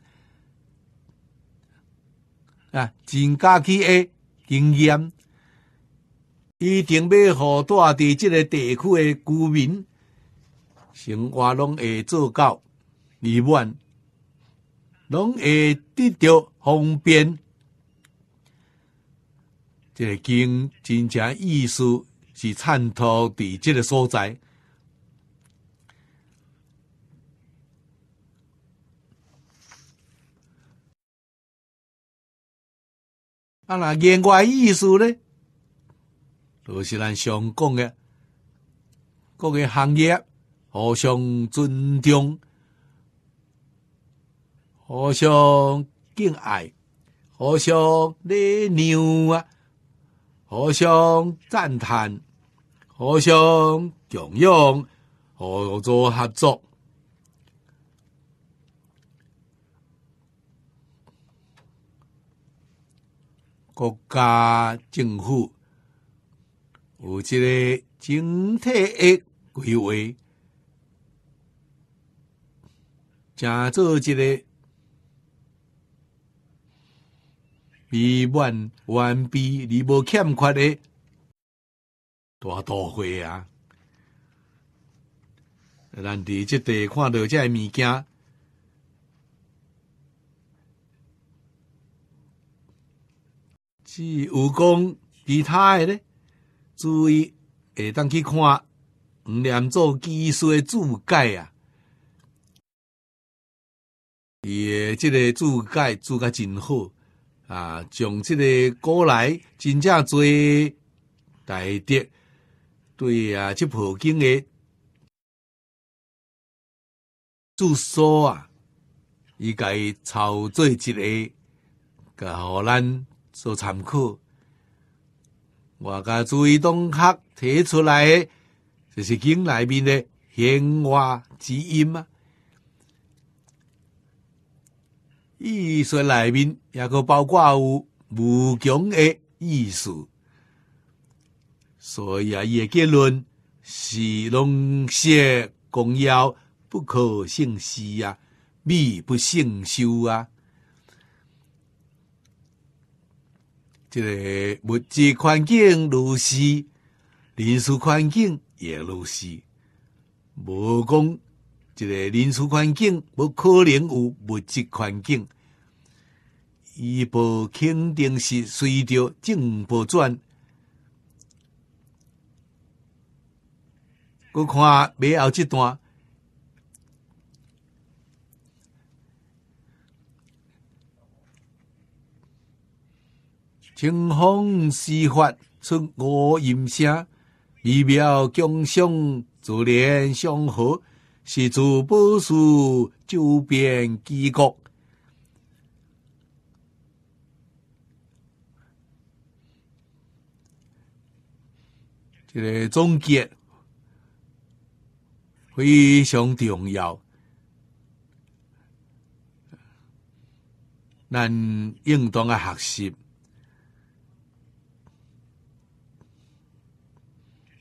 啊，真期诶经验，一定要互住伫即个地区诶居民生活拢会做到你满，拢会得到方便。个经真正意思是探讨伫质个所在。啊，那言外意思呢？都是咱常讲的各个行业互相尊重，互相敬爱，互相礼让啊。互相赞叹，互相共用，合作合作。国家政府有一个整体规划，假做这个。未完完毕，你无欠款的，大都会啊！咱伫即得看到这物件，是有讲其他的呢？注意下当去看，唔连做技术的注解啊！伊的即个注解注甲真好。啊总即个过来真正最大跌对啊即部经的著说啊伊家伊操做一下甲互咱做参考我甲朱一东壳提出来诶就是经内面的弦外之音啊艺术内面也可包括有无穷的艺术，所以啊，一结论是拢蛇功耀不可胜施啊，秘不胜修啊。这个物质环境如是，人事环境也如是，武功。一个人事环境不可能有物质环境，伊无肯定是随着进步转。我看尾后这段，清风徐发出我吟声，一妙江声自然相和。是主部署周边机构，这个总结非常重要，咱应当啊学习。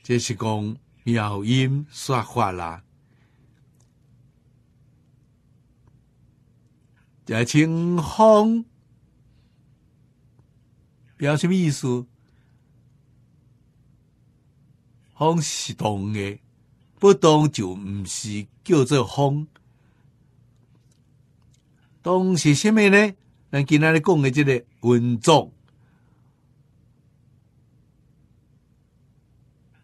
这是讲妙音说话啦。叫清风，表示什么意思？风是动的，不动就毋是叫做风。动是虾米呢？咱今仔日讲嘅即个运重，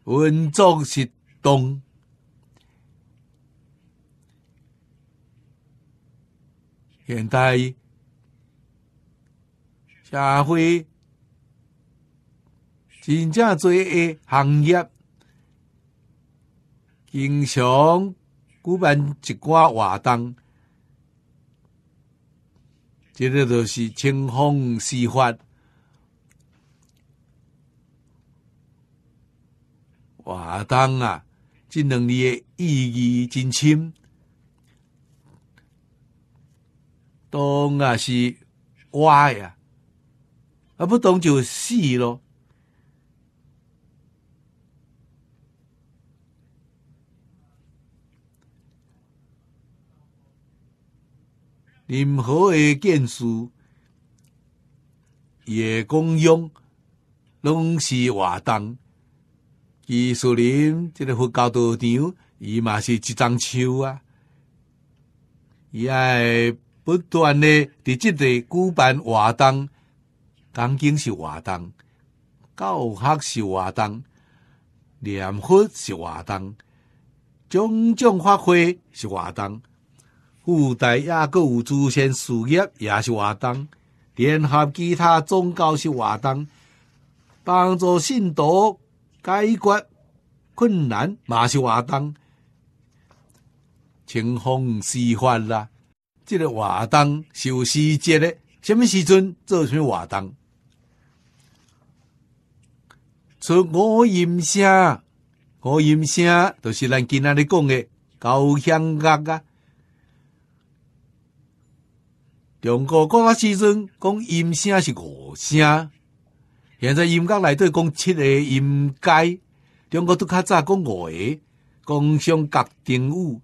运重是动。现代社会，真正做一行业，经常举办一寡活动，这个著是清风戏法。活动啊，即两诶意义真深。懂啊是歪啊，啊不懂就死咯。任何的建筑也公用，拢是活动。技术林即个佛教道场，伊嘛是一张手啊，伊爱不断的在即个举办活动，讲经是活动，教学是活动，念佛是活动，种种发挥是活动，附带也个有祖善事业也是活动，联合其他宗教是活动，帮助信徒解决困难嘛是活动，清风喜欢啦。即个活动，受时节咧，什么时阵做什么活动？出五音声，五音声就是咱今仔日讲嘅交响乐啊。中国嗰个时阵讲音声是五声，现在音乐内底讲七个音阶，中国都较早讲五个，讲上格定五。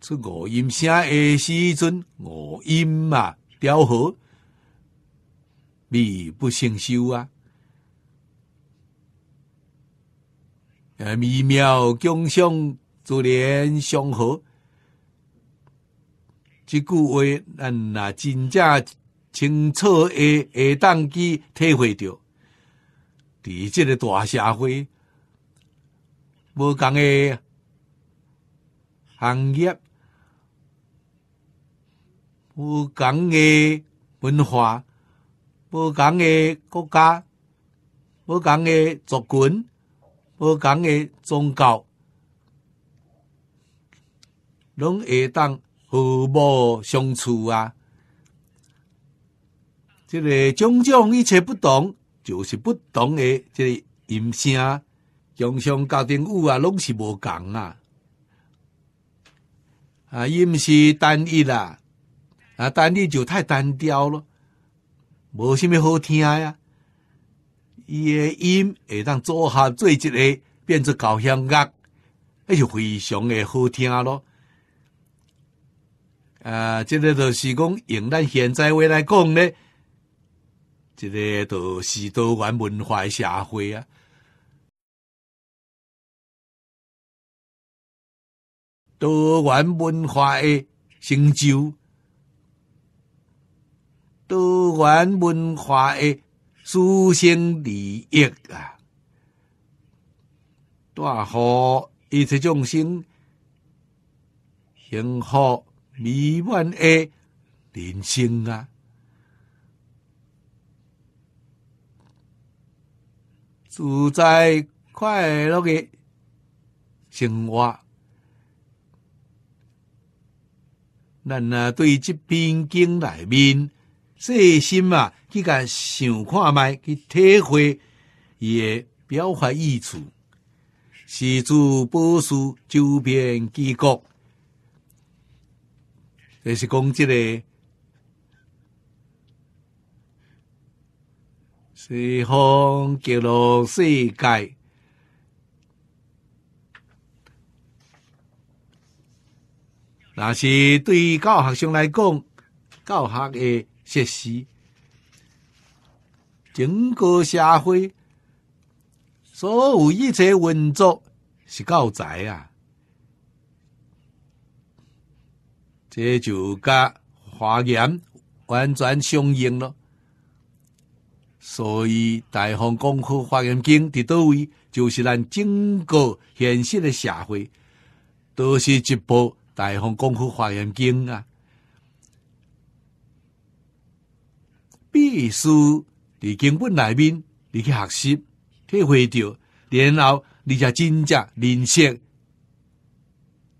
这五音声的时，阵，五音嘛调和，美不胜收啊！呃，微妙景象，自然相合，即句话咱那真正清楚的，下当去体会到，伫即个大社会，无同的行业。无同的文化，无同的国家，无同的族群，无同的宗教，拢会当和睦相处啊！即个种种一切不同，就是不同的即个音声，常常家庭户啊，拢是无同啊！啊，伊毋是单一啦。啊，单立就太单调了，无虾米好听呀。伊诶音会当组合做一下，变做交音乐，那就非常的好听咯。啊，这个就是讲用咱现在话来讲呢，这个就是多元文化社会啊，多元文化的成就。多元文化的殊胜利益啊，带好一切众生幸福美满的人生啊，自在快乐的生活。咱啊对这边境内面。细心嘛，去甲想看卖，去体会，伊诶表怀意处，协助保护周边机构，这是公职个。西轰击了世界，若是对教学生来讲，教学诶。设施，整个社会所有一切运作是教材啊，这就跟华严完全相应了。所以《大方广和华严经》的多位，就是咱整个现实的社会，都是一部《大方广和华严经》啊。必须伫经本内面，你去学习，去会调，然后你才真正认识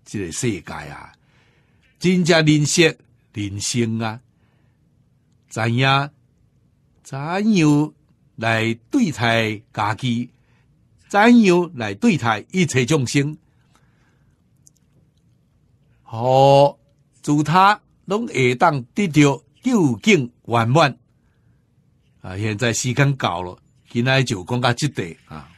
这个世界啊！真正认识人生啊！怎样？怎样来对待家己？怎样来对待一切众生？好，祝他拢会当得到究竟圆满。啊，现在时间到了，今仔就讲到即地啊。